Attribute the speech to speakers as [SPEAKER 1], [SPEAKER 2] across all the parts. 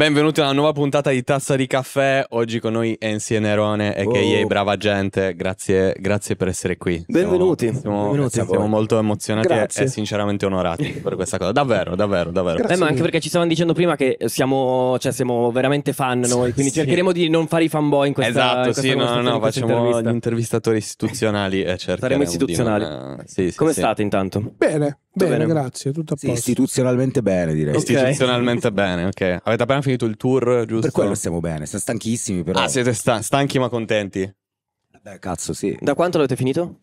[SPEAKER 1] benvenuti alla nuova puntata di Tazza di Caffè. Oggi con noi Ensi e Nerone, e che oh. brava gente. Grazie, grazie, per essere qui. Benvenuti. Siamo, siamo, benvenuti siamo molto emozionati grazie. e, sinceramente onorati per questa cosa. Davvero, davvero, davvero. Eh, ma anche perché
[SPEAKER 2] ci stavano dicendo prima che siamo, cioè, siamo veramente fan noi, quindi sì. cercheremo di non fare i fanboy in questa Esatto, in
[SPEAKER 1] questa sì, no, no, in facciamo intervista. gli intervistatori istituzionali e Saremo istituzionali. Una... Sì, sì, Come state intanto?
[SPEAKER 3] Bene, bene, bene, grazie, tutto a posto. istituzionalmente bene, direi. Okay.
[SPEAKER 1] Istituzionalmente bene, ok. Avete appena finito finito il tour, giusto? Per quello stiamo bene, siamo stanchissimi però. Ah, siete sta- stanchi ma contenti. Beh, cazzo, sì. Da quanto l'avete finito?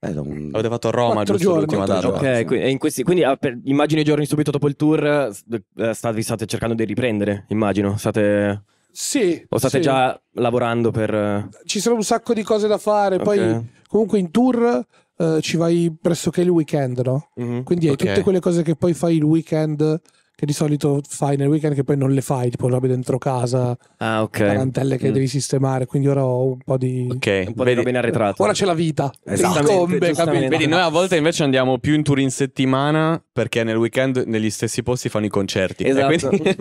[SPEAKER 1] Eh, un... Avete fatto a Roma, giusto? Giorni, l'ultima data. Ok,
[SPEAKER 2] in questi, quindi ah, per, immagino i giorni subito dopo il tour eh, state, state cercando di riprendere, immagino. State...
[SPEAKER 4] Sì. O state sì. già
[SPEAKER 2] lavorando per...
[SPEAKER 4] Eh, ci sono un sacco di cose da fare, okay. poi comunque in tour... Uh, ci vai pressoché il weekend, no? Mm-hmm. Quindi hai okay. tutte quelle cose che poi fai il weekend che di solito fai nel weekend che poi non le fai, tipo robe dentro casa,
[SPEAKER 2] ah, okay. tarantelle che mm. devi
[SPEAKER 4] sistemare, quindi ora ho un po' di... Ok, un
[SPEAKER 2] po' vedi, di robe in arretrato. Ora
[SPEAKER 1] c'è
[SPEAKER 4] la vita, esatto. incombe, Vedi, noi
[SPEAKER 1] a volte invece andiamo più in tour in settimana perché nel weekend negli stessi posti fanno i concerti. Esatto. Quindi,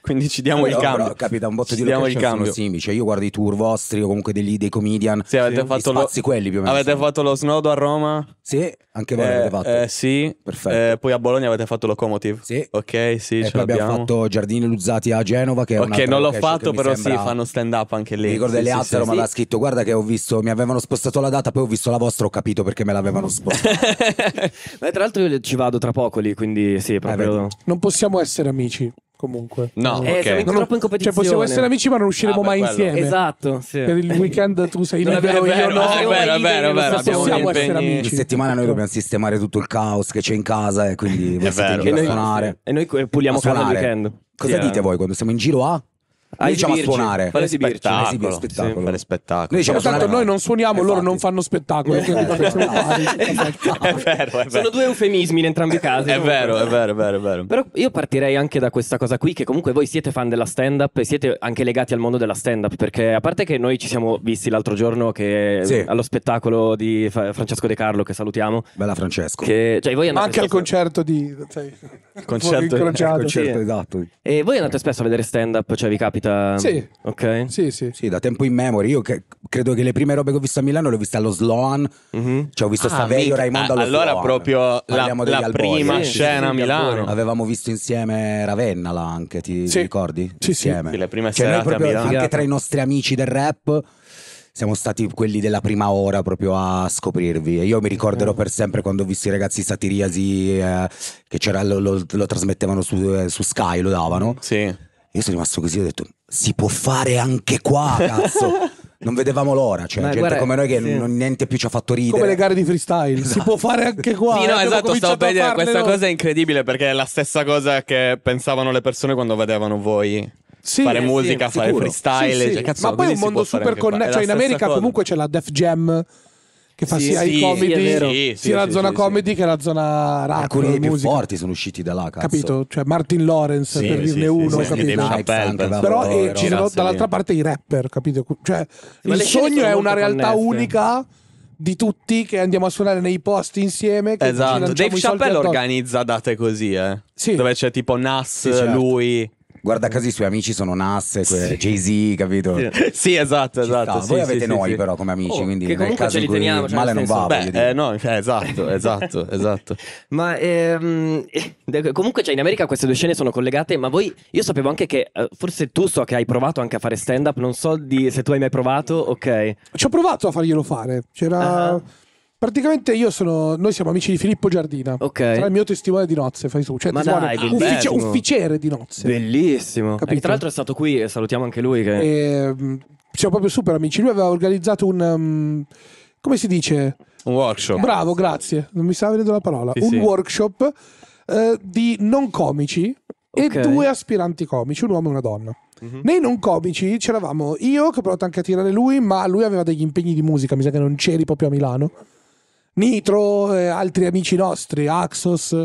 [SPEAKER 3] quindi, ci diamo però, il cambio. Però, capita, un botto ci di diamo il cambio. Simili, cioè io guardo i tour vostri o comunque degli, dei comedian, sì, avete sì, fatto lo, quelli più o meno. Avete
[SPEAKER 1] sì. fatto lo Snodo a Roma? Sì, anche voi eh, avete fatto. Eh, sì. Perfetto. Eh, poi a Bologna avete fatto Locomotive? Sì. Ok sì, e eh, ce abbiamo
[SPEAKER 3] fatto Giardini Luzzati a Genova che è Ok, non l'ho fatto, però sembra... sì, fanno
[SPEAKER 1] stand up anche lì. Mi ricordo sì, Eleazaro sì, sì. ma l'ha
[SPEAKER 3] scritto, guarda che ho visto, mi avevano spostato la data, poi ho visto la vostra, ho capito perché me l'avevano spostata.
[SPEAKER 2] Beh, tra l'altro io ci vado tra poco lì, quindi sì, eh, proprio... Eh,
[SPEAKER 4] non possiamo essere amici comunque. No, eh, okay. non, troppo in competizione. Cioè, possiamo essere amici, ma non usciremo ah, mai quello. insieme. Esatto. Sì. Per il weekend tu sei non libero, vero, io no. È vero, è vero, vero. possiamo essere amici. In settimana noi dobbiamo
[SPEAKER 3] sistemare tutto il caos che c'è in casa e quindi voi siete in giro E
[SPEAKER 4] noi eh,
[SPEAKER 2] puliamo casa il weekend. Cosa sì, dite voi
[SPEAKER 3] quando siamo in giro a? Noi diciamo a suonare. Fare spettacolo. Esibire, spettacolo. Sì, fare spettacolo. Noi diciamo Tanto noi
[SPEAKER 4] non suoniamo, esatto. loro non fanno spettacolo. è,
[SPEAKER 2] vero, Sono due eufemismi in entrambi i casi. È vero, è vero, è vero, è vero. Però io partirei anche da questa cosa qui, che comunque voi siete fan della stand-up e siete anche legati al mondo della stand-up, perché a parte che noi ci siamo visti l'altro giorno che sì. allo spettacolo di Francesco De Carlo, che salutiamo. Bella Francesco. Che, cioè, voi Ma anche al
[SPEAKER 4] concerto di... Cioè,
[SPEAKER 2] concerto, concerto, sì. esatto. E voi andate spesso a vedere stand-up, cioè vi capita? capita? Sì.
[SPEAKER 3] Ok? Sì, sì. Sì, da tempo in memoria. Io che, credo che le prime robe che ho visto a Milano le ho viste allo Sloan. Mm-hmm. Cioè, ho visto ah, Saverio, Raimondo ah, allo allora Sloan.
[SPEAKER 1] proprio la, la prima sì, scena a Milano.
[SPEAKER 3] Avevamo visto insieme Ravenna là anche, ti, sì. ti ricordi? Sì, insieme. sì. La prima cioè, serata proprio, Anche tra i nostri amici del rap siamo stati quelli della prima ora proprio a scoprirvi. E io mi ricorderò per sempre quando ho visto i ragazzi satiriasi eh, che lo, lo, lo, trasmettevano su, eh, su Sky, lo davano. Sì io sono rimasto così, ho detto, si può fare anche qua, cazzo. non vedevamo l'ora, cioè, Ma gente guarda, come noi che sì. non, niente più ci ha fatto ridere. Come le gare di freestyle, esatto. si può fare anche qua. Sì, no, eh, esatto, stavo per dire, questa noi. cosa
[SPEAKER 1] è incredibile perché è la stessa cosa che pensavano le persone quando vedevano voi. Sì, fare musica, sì, fare sicuro. freestyle, cioè, cazzo, ma poi è un mondo super connesso.
[SPEAKER 4] Cioè, in America, cosa. comunque, c'è la Def Jam che fa sì, sia sì, i comedy, sì, sia la zona comedy che la zona rap. Alcuni dei più forti
[SPEAKER 3] sono usciti da là, cazzo. capito?
[SPEAKER 4] Cioè Martin Lawrence per dirne uno, capito? Chappelle, però e eh, ci sono dall'altra parte i rapper, capito? Cioè, il sogno è una realtà unica di tutti che andiamo a suonare nei posti insieme. esatto, Dave Chappelle
[SPEAKER 1] organizza date così, eh? Sì. Dove c'è tipo Nas,
[SPEAKER 3] sì, certo. lui. Guarda caso i suoi amici sono Nas, sì. Jay-Z, capito? Sì,
[SPEAKER 1] sì esatto, esatto. Sta. Voi sì, avete noi però come amici, oh, quindi che nel caso ce li teniamo, cioè male non va. Beh, eh, no, cioè, esatto,
[SPEAKER 2] esatto, esatto. Ma ehm, eh, comunque cioè, in America queste due scene sono collegate, ma voi, io sapevo anche che, eh, forse tu so che hai provato anche a fare stand-up, non so di, se tu hai mai provato, ok.
[SPEAKER 4] Ci ho provato a farglielo fare, c'era... Uh-huh. Praticamente io sono. Noi siamo amici di Filippo Giardina. Ok. Sarà il mio testimone di nozze, fai su. Cioè, Ma dai, uffici- ufficiere di nozze.
[SPEAKER 2] Bellissimo. E eh, tra l'altro è stato qui e salutiamo anche lui. Che... E,
[SPEAKER 4] ehm, siamo proprio super amici. Lui aveva organizzato un. Um, come si dice?
[SPEAKER 1] Un workshop. Bravo,
[SPEAKER 4] grazie. Non mi stava venendo la parola. Sì, un sì. workshop uh, di non comici okay. e due aspiranti comici, un uomo e una donna. Mm-hmm. Nei non comici c'eravamo io che ho provato anche a tirare lui, ma lui aveva degli impegni di musica, mi sa che non c'eri proprio a Milano. Nitro, eh, altri amici nostri, Axos. Eh,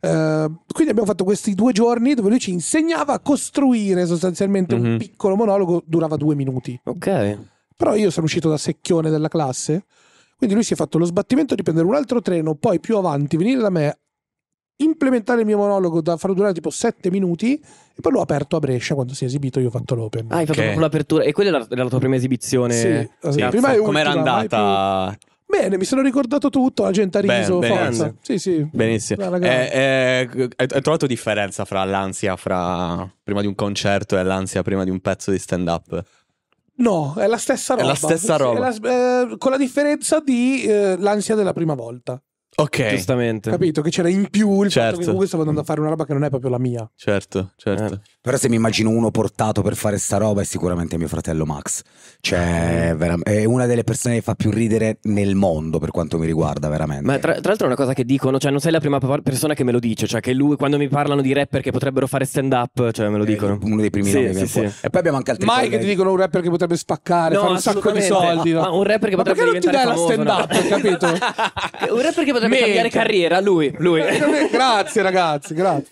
[SPEAKER 4] quindi abbiamo fatto questi due giorni dove lui ci insegnava a costruire sostanzialmente mm-hmm. un mhm. piccolo monologo, durava due minuti. Ok. Però io sono uscito da secchione della classe, quindi lui si è fatto lo sbattimento di prendere un altro treno, poi più avanti venire da me, implementare il mio monologo da far durare tipo sette minuti e poi l'ho aperto a Brescia quando si è esibito io ho fatto l'open ah hai fatto okay. proprio
[SPEAKER 2] l'apertura e quella è la, la tua prima esibizione
[SPEAKER 4] sì, sì. prima e com'era
[SPEAKER 1] andata
[SPEAKER 4] Bene, mi sono ricordato tutto, la gente ha riso, ben, forza. Sì, sì.
[SPEAKER 1] Benissimo. Ah, eh, eh, hai trovato differenza fra l'ansia fra... prima di un concerto e l'ansia prima di un pezzo di stand-up?
[SPEAKER 4] No, è la stessa roba. È la stessa roba. la, eh, con la differenza di eh, l'ansia della prima volta.
[SPEAKER 1] Ok. Giustamente.
[SPEAKER 3] Capito
[SPEAKER 4] che c'era in più il certo. fatto che certo. comunque stavo andando a fare una roba che non è proprio la mia.
[SPEAKER 3] Certo, certo. Eh. Però se mi immagino uno portato per fare sta roba è sicuramente mio fratello Max. Cioè, eh. è una delle persone che fa più ridere nel mondo per quanto mi riguarda, veramente.
[SPEAKER 2] Ma tra, tra l'altro è una cosa che dicono, cioè non sei la prima persona che me lo dice, cioè che lui quando mi parlano di rapper che potrebbero fare stand up,
[SPEAKER 4] cioè me lo eh, dicono. uno dei primi
[SPEAKER 3] sì, nomi sì, sì. E
[SPEAKER 4] poi abbiamo anche altri Mai che ti dicono un rapper che potrebbe spaccare, no, fare un sacco di soldi. No? Ma un
[SPEAKER 1] rapper che ma perché non ti dai famoso, la stand up, no? capito? un rapper che potrebbe Meta. cambiare carriera,
[SPEAKER 4] lui, lui. Grazie ragazzi, grazie.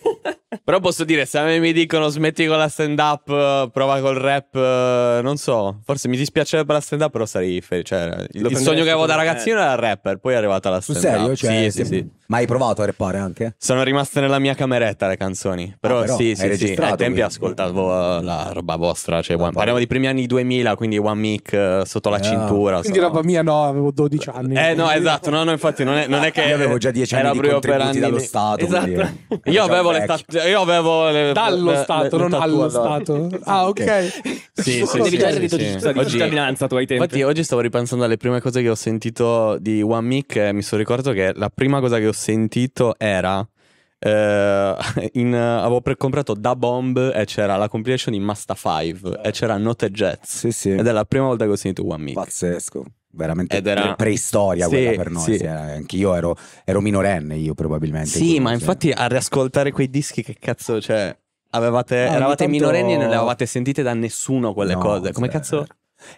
[SPEAKER 1] Però posso dire, se a me mi dicono smetti con la stand up, prova col rap, non so, forse mi dispiacerebbe la stand up, però sarei felice. Cioè, il, sogno che avevo da ragazzino era il rapper, poi è arrivata la stand up. Sul serio? Cioè, sì, sì, sì.
[SPEAKER 3] Ma hai provato a rappare anche?
[SPEAKER 1] Sono rimaste nella mia cameretta le canzoni. Però, ah, però sì, sì, sì. Eh, ai tempi quindi. ascoltavo eh, la roba vostra. Cioè, one... Parliamo di primi anni 2000, quindi One Mic eh, sotto la eh, cintura. Quindi
[SPEAKER 4] sono... roba mia, no, avevo 12 anni. Eh, no, esatto.
[SPEAKER 1] No, no, infatti, non è, non è che. Io avevo già 10 anni di anni dallo Stato. Esatto. Io avevo, le ta- io avevo le Dallo le, Stato, le, non allo Stato.
[SPEAKER 4] Ah, ok.
[SPEAKER 1] Sì, sì, sì. Devi di cittadinanza tu hai tempi. Infatti, oggi stavo ripensando alle prime cose che ho sentito di One Mic. Mi sono ricordato che la prima cosa che ho sentito era... Uh, in, uh, avevo pre- comprato Da Bomb e c'era la compilation di Masta 5 eh. e c'era Note Jets. Sì, sì. Ed è la prima volta che ho sentito One
[SPEAKER 3] Mix. Pazzesco. Veramente Ed era... preistoria sì, quella per noi. Sì. Eh, Anche io ero, ero, minorenne, io probabilmente. Sì, ma cioè.
[SPEAKER 1] infatti a riascoltare quei dischi, che cazzo, cioè. Avevate, ah, eravate tanto... minorenni e non le avevate sentite da nessuno quelle no, cose. Come cioè, cazzo?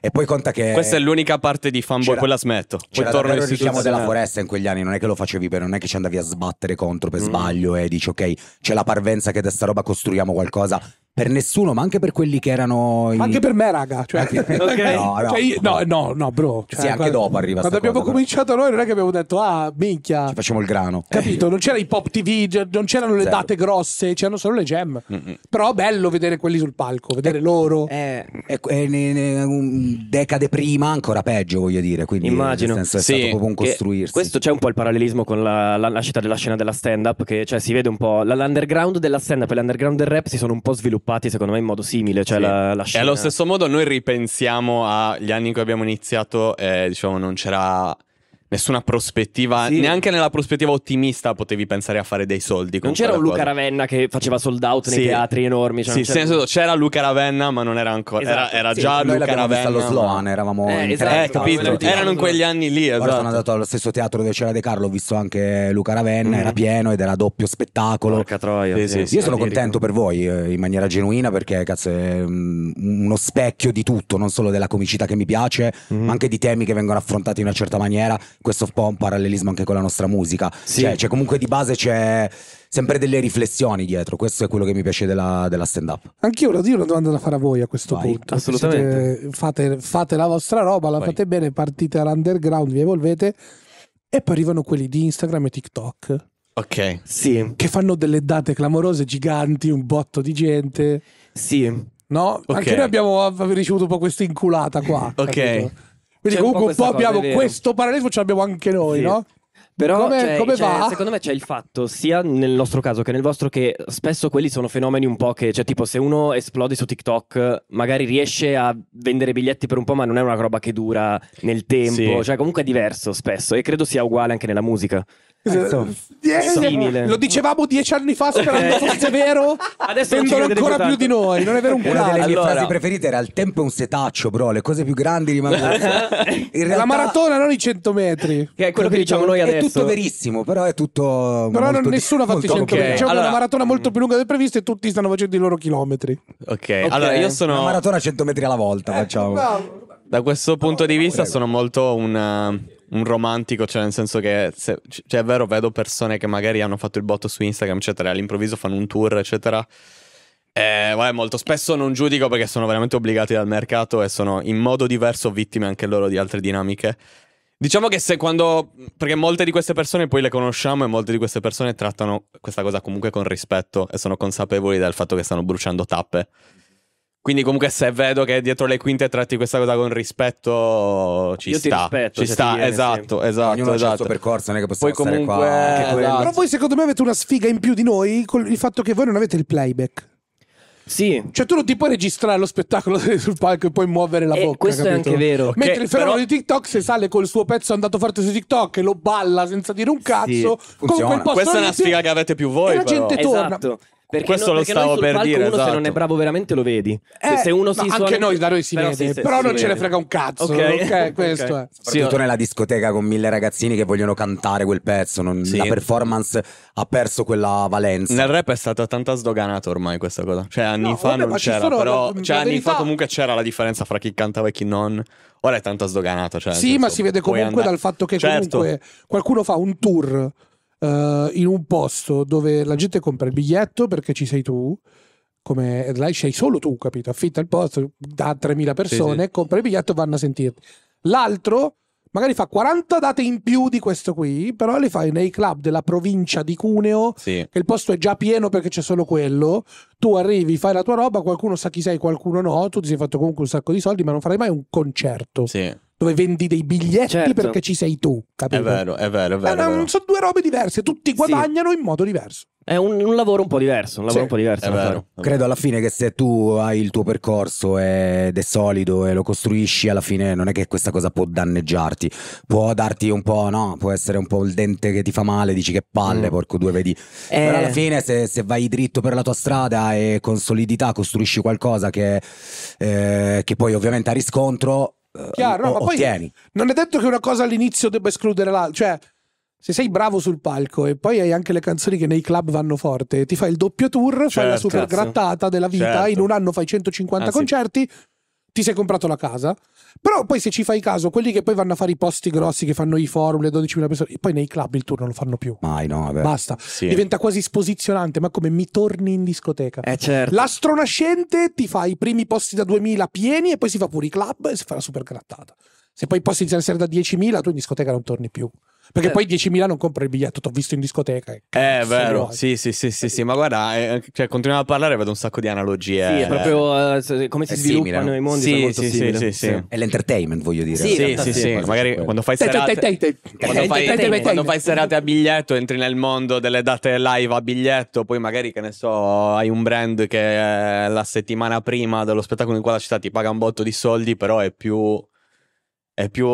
[SPEAKER 1] E poi conta che. Questa è
[SPEAKER 3] l'unica parte di fanboy, quella smetto. Poi torno al richiamo della foresta in quegli anni, non è che lo facevi per, non è che ci andavi a sbattere contro per mm. sbaglio e dici ok, c'è la parvenza che da sta roba costruiamo qualcosa per nessuno, ma anche per quelli che erano. I... Anche per me, raga. Cioè, okay. no, no. Cioè io, no,
[SPEAKER 4] no, no, bro. Cioè, sì, anche quando, dopo arriva. Quando abbiamo cosa,
[SPEAKER 3] cominciato però. noi, non è che abbiamo detto, ah, minchia. Ci facciamo il
[SPEAKER 4] grano. Capito? Non c'era i pop TV, non c'erano le Zero. date grosse, c'erano solo le gem. Mm-hmm. Però
[SPEAKER 3] bello vedere quelli sul palco, vedere eh, loro. è, eh, è eh, eh, un decade prima, ancora peggio, voglio dire. Quindi, Immagino. Nel senso, è sì, stato proprio un costruirsi. Questo
[SPEAKER 2] c'è un po' il parallelismo con la, la nascita della scena della stand-up, che cioè, si vede un po'. L'underground della stand-up e l'underground del rap si sono un po' sviluppati sviluppati secondo me in modo simile. Cioè sì. la, la scena... E allo
[SPEAKER 1] stesso modo noi ripensiamo agli anni in cui abbiamo iniziato, eh, diciamo non c'era nessuna prospettiva, sì. neanche nella prospettiva ottimista potevi pensare a fare dei soldi. Non c'era un Luca cosa.
[SPEAKER 2] Ravenna che faceva sold out nei sì. teatri enormi.
[SPEAKER 1] Cioè sì, c'era... Senso, c'era Luca Ravenna, ma non era ancora. Esatto, era, era sì. già Noi Luca Ravenna. Noi lo Sloan,
[SPEAKER 3] eravamo eh, in esatto, tre, eh, capito? Erano in quegli anni lì. Esatto. Ora sono esatto. andato allo stesso teatro dove c'era De Carlo, ho visto anche Luca Ravenna, mm. era pieno ed era doppio spettacolo. Porca troia. Sì, sì, Io sono contento per voi eh, in maniera genuina perché cazzo, è mm, uno specchio di tutto, non solo della comicità che mi piace, mm-hmm. ma anche di temi che vengono affrontati in una certa maniera questo un po' un parallelismo anche con la nostra musica. Sì. Cioè, cioè, comunque di base c'è sempre delle riflessioni dietro. Questo è quello che mi piace della, della stand up.
[SPEAKER 4] Anch'io ho una domanda da fare a voi a questo Vai, punto. Assolutamente. Siete, fate, fate, la vostra roba, la Vai. fate bene, partite all'underground, vi evolvete. E poi arrivano quelli di Instagram e TikTok.
[SPEAKER 1] Ok. Sì. Che
[SPEAKER 4] fanno delle date clamorose, giganti, un botto di gente. Sì. No? Okay. Anche noi abbiamo ricevuto un po' questa inculata qua. ok. Capito? Quindi, comunque, un po', un po abbiamo questo parallelismo, ce l'abbiamo anche noi, sì. no? Però come, cioè, come cioè, secondo
[SPEAKER 2] me c'è il fatto, sia nel nostro caso che nel vostro, che spesso quelli sono fenomeni un po' che, cioè, tipo, se uno esplode su TikTok, magari riesce a vendere biglietti per un po', ma non è una roba che dura nel tempo, sì. cioè, comunque è diverso spesso, e credo sia uguale anche nella musica
[SPEAKER 4] simile. Lo dicevamo dieci anni fa sperando eh. fosse vero. Adesso Vendono ancora più di noi. Non è vero un Una cazzo. delle mie Allora. frasi
[SPEAKER 3] preferite era il tempo è un setaccio, bro. Le cose più grandi rimangono. In realtà La maratona,
[SPEAKER 4] non i 100 metri.
[SPEAKER 3] Che è quello che diciamo noi adesso. è tutto verissimo, però è tutto. Però molto non- di- nessuno ha fatto i molto- 100 metri. ok. C'è Allora- una
[SPEAKER 4] maratona molto più lunga del previsto e tutti stanno facendo i loro
[SPEAKER 3] chilometri.
[SPEAKER 1] ok, allora io sono. Una maratona a
[SPEAKER 3] 100 metri alla volta, eh. facciamo.
[SPEAKER 1] da questo punto di vista sono molto un un romantico, cioè nel senso che, se, cioè è vero, vedo persone che magari hanno fatto il botto su Instagram, eccetera, e all'improvviso fanno un tour, eccetera. Eh, vabbè, molto spesso non giudico perché sono veramente obbligati dal mercato e sono in modo diverso vittime anche loro di altre dinamiche. Diciamo che se quando. Perché molte di queste persone poi le conosciamo e molte di queste persone trattano questa cosa comunque con rispetto e sono consapevoli del fatto che stanno bruciando tappe. Quindi comunque se vedo che dietro le quinte tratti questa cosa con rispetto,
[SPEAKER 3] ci Io sta. Rispetto, ci sta, viene, esatto, sì. esatto. esatto Ognuno esatto. ha il suo esatto. percorso, non è che possiamo poi comunque... qua. Esatto. Però voi
[SPEAKER 4] secondo me avete una sfiga in più di noi con il fatto che voi non avete il playback. Sì. Cioè, tu non ti puoi registrare lo spettacolo sul palco e poi muovere la e eh, bocca. Questo capito? è anche vero. Mentre che, il fenomeno però... di TikTok, se sale col suo pezzo andato forte su TikTok e lo balla senza dire un cazzo, sì, funziona. Questa è una
[SPEAKER 1] sfiga che avete più voi. E la però. gente esatto. torna. Perché questo no, lo stavo per dire. Uno esatto. se non
[SPEAKER 4] è esatto.
[SPEAKER 2] bravo veramente lo vedi.
[SPEAKER 4] Eh, se, uno si anche suona... noi da noi si però vede, si, però si non si ce ne frega un cazzo. Ok, okay questo okay. è.
[SPEAKER 3] Soprattutto sì, nella discoteca con mille ragazzini che vogliono cantare quel pezzo, non... sì. la performance ha perso quella valenza. Nel
[SPEAKER 1] rap è stata tanto sdoganata ormai questa cosa. Cioè anni no, fa vabbè, non c'era, sono, però cioè, anni verità... fa comunque c'era la differenza fra chi cantava e chi non. Ora è tanto sdoganata, cioè, Sì, ma si vede comunque dal fatto che certo. comunque
[SPEAKER 4] qualcuno fa un tour uh, in un posto dove la gente compra il biglietto perché ci sei tu, come là sei solo tu, capito? Affitta il posto da 3.000 persone, sì, sì. compra il biglietto e vanno a sentirti. L'altro magari fa 40 date in più di questo qui, però le fai nei club della provincia di Cuneo, sì. che il posto è già pieno perché c'è solo quello. Tu arrivi, fai la tua roba, qualcuno sa chi sei, qualcuno no, tu ti sei fatto comunque un sacco di soldi, ma non farai mai un concerto. Sì dove vendi dei biglietti certo. perché ci sei tu, capito? È
[SPEAKER 1] vero, è vero, è vero. Eh, è una,
[SPEAKER 4] sono due robe diverse, tutti guadagnano sì. in modo diverso. È
[SPEAKER 2] un, un, lavoro un po' diverso, un lavoro sì, un po' diverso. Vero, Credo alla
[SPEAKER 3] fine che se tu hai il tuo percorso ed è solido e lo costruisci, alla fine non è che questa cosa può danneggiarti. Può darti un po', no? Può essere un po' il dente che ti fa male, dici che palle, mm. porco due, vedi. Eh... Però alla fine se, se, vai dritto per la tua strada e con solidità costruisci qualcosa che, eh, che poi ovviamente ha riscontro, eh, Chiaro, no, o, ma ottieni.
[SPEAKER 4] non è detto che una cosa all'inizio debba escludere l'altra. Cioè, se sei bravo sul palco e poi hai anche le canzoni che nei club vanno forte, ti fai il doppio tour, certo, fai la certo, super grattata della vita, certo. in un anno fai 150 Anzi, concerti, ti sei comprato la casa, però poi se ci fai caso, quelli che poi vanno a fare i posti grossi, che fanno i forum, le 12.000 persone, poi nei club il tour non lo fanno più. Mai
[SPEAKER 3] no, vabbè. Basta. Sì. Diventa
[SPEAKER 4] quasi sposizionante, ma come mi torni in discoteca. Eh certo. L'astronascente ti fa i primi posti da 2.000 pieni e poi si fa pure i club e si fa la super grattata. Se poi i posti iniziano a essere da 10.000, tu in discoteca non torni più. Perché eh. poi 10.000 non compri il biglietto, t'ho visto in
[SPEAKER 3] discoteca.
[SPEAKER 1] È eh, vero, vuoi. sì, sì, sì, sì, sì, ma guarda, eh, eh, cioè, continuiamo a parlare, vedo un sacco di analogie.
[SPEAKER 3] Sì, è proprio eh, come si sviluppano i mondi. Sì, molto sì, simile. sì, sì, sì. È l'entertainment, voglio dire. Sì, sì, sì, sì. magari quando fai serate...
[SPEAKER 2] Quando fai serate
[SPEAKER 1] a biglietto, entri nel mondo delle date live a biglietto, poi magari, che ne so, hai un brand che eh, la settimana prima dello spettacolo in quella città ti paga un botto di soldi, però è più è più,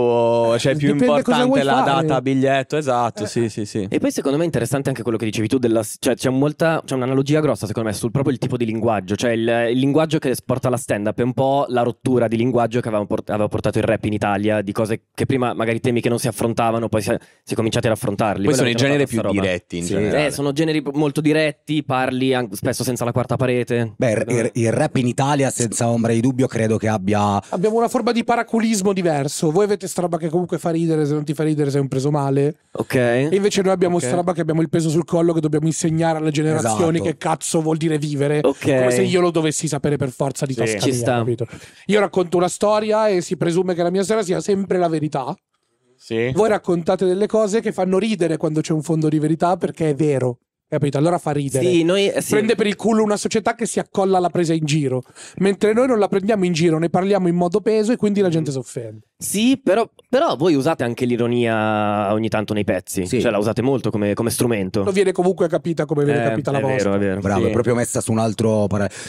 [SPEAKER 1] cioè, più importante la fare. data biglietto, esatto, eh. sì, sì, sì. E poi secondo me
[SPEAKER 2] è interessante anche quello che dicevi tu, della, cioè, c'è, molta, c'è, un'analogia grossa secondo me sul proprio il tipo di linguaggio, cioè il, il linguaggio che porta la stand-up è un po' la rottura di linguaggio che aveva, port- aveva, portato il rap in Italia, di cose che prima magari temi che non si affrontavano, poi si, si è cominciati ad affrontarli. Poi sono i generi più roba. diretti in sì. generale. Eh, sono generi molto diretti, parli anche, spesso senza la quarta parete.
[SPEAKER 3] Beh, il, il rap in Italia senza ombra di dubbio credo che abbia...
[SPEAKER 4] Abbiamo una forma di paraculismo
[SPEAKER 3] diverso
[SPEAKER 4] voi avete straba che comunque fa ridere, se non ti fa ridere sei un preso male. Ok. E invece noi abbiamo okay. straba che abbiamo il peso sul collo che dobbiamo insegnare alle generazioni esatto. che cazzo vuol dire vivere. Ok. Come se io lo dovessi sapere per forza di sì. tasca mia, capito? Io racconto una storia e si presume che la mia storia sia sempre la verità. Sì. Voi raccontate delle cose che fanno ridere quando c'è un fondo di verità perché è vero. Capito? Allora fa ridere. Sì, noi, eh, sì. Prende per il culo una società che si accolla alla presa in giro. Mentre noi non la prendiamo in giro, ne parliamo in modo peso e quindi la gente mm. si offende. Sì,
[SPEAKER 2] però, però voi usate anche l'ironia ogni tanto nei pezzi. Sì. Cioè la usate molto come, come
[SPEAKER 3] strumento. Non
[SPEAKER 4] viene comunque capita come viene eh, capita la è vostra. Vero, è vero. Bravo, sì. è
[SPEAKER 3] proprio messa su un altro...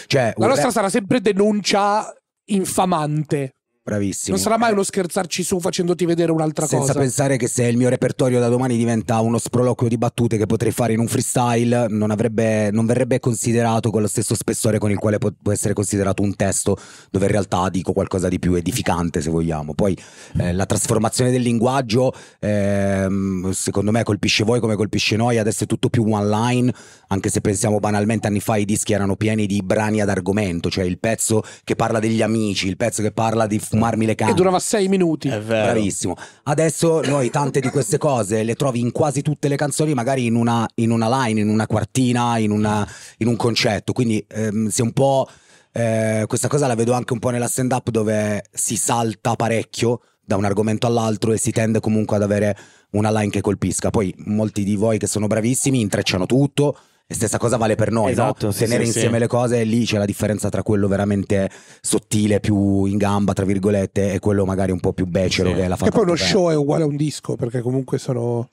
[SPEAKER 3] Cioè, la nostra sarà
[SPEAKER 4] sempre denuncia infamante. Bravissimo. Non sarà mai eh. uno scherzarci su facendoti vedere un'altra Senza cosa. Senza pensare
[SPEAKER 3] che se il mio repertorio da domani diventa uno sproloquio di battute che potrei fare in un freestyle, non, avrebbe, non verrebbe considerato con lo stesso spessore con il quale può, essere considerato un testo dove in realtà dico qualcosa di più edificante, se vogliamo. Poi eh, la trasformazione del linguaggio, eh, secondo me, colpisce voi come colpisce noi. Adesso è tutto più online, anche se pensiamo banalmente anni fa i dischi erano pieni di brani ad argomento, cioè il pezzo che parla degli amici, il pezzo che parla di sfumarmi le canne. E durava sei minuti. È vero. Bravissimo. Adesso noi tante di queste cose le trovi in quasi tutte le canzoni, magari in una, in una line, in una quartina, in, una, in un concetto. Quindi ehm, si è un po'. Eh, questa cosa la vedo anche un po' nella stand up dove si salta parecchio da un argomento all'altro e si tende comunque ad avere una line che colpisca. Poi molti di voi che sono bravissimi intrecciano tutto, stessa cosa vale per noi, esatto, no? sì, tenere sì, insieme sì. le cose, lì c'è la differenza tra quello veramente sottile, più in gamba, tra virgolette, e quello magari un po' più becero che è la fatta. E poi uno show
[SPEAKER 4] è uguale a un disco, perché comunque sono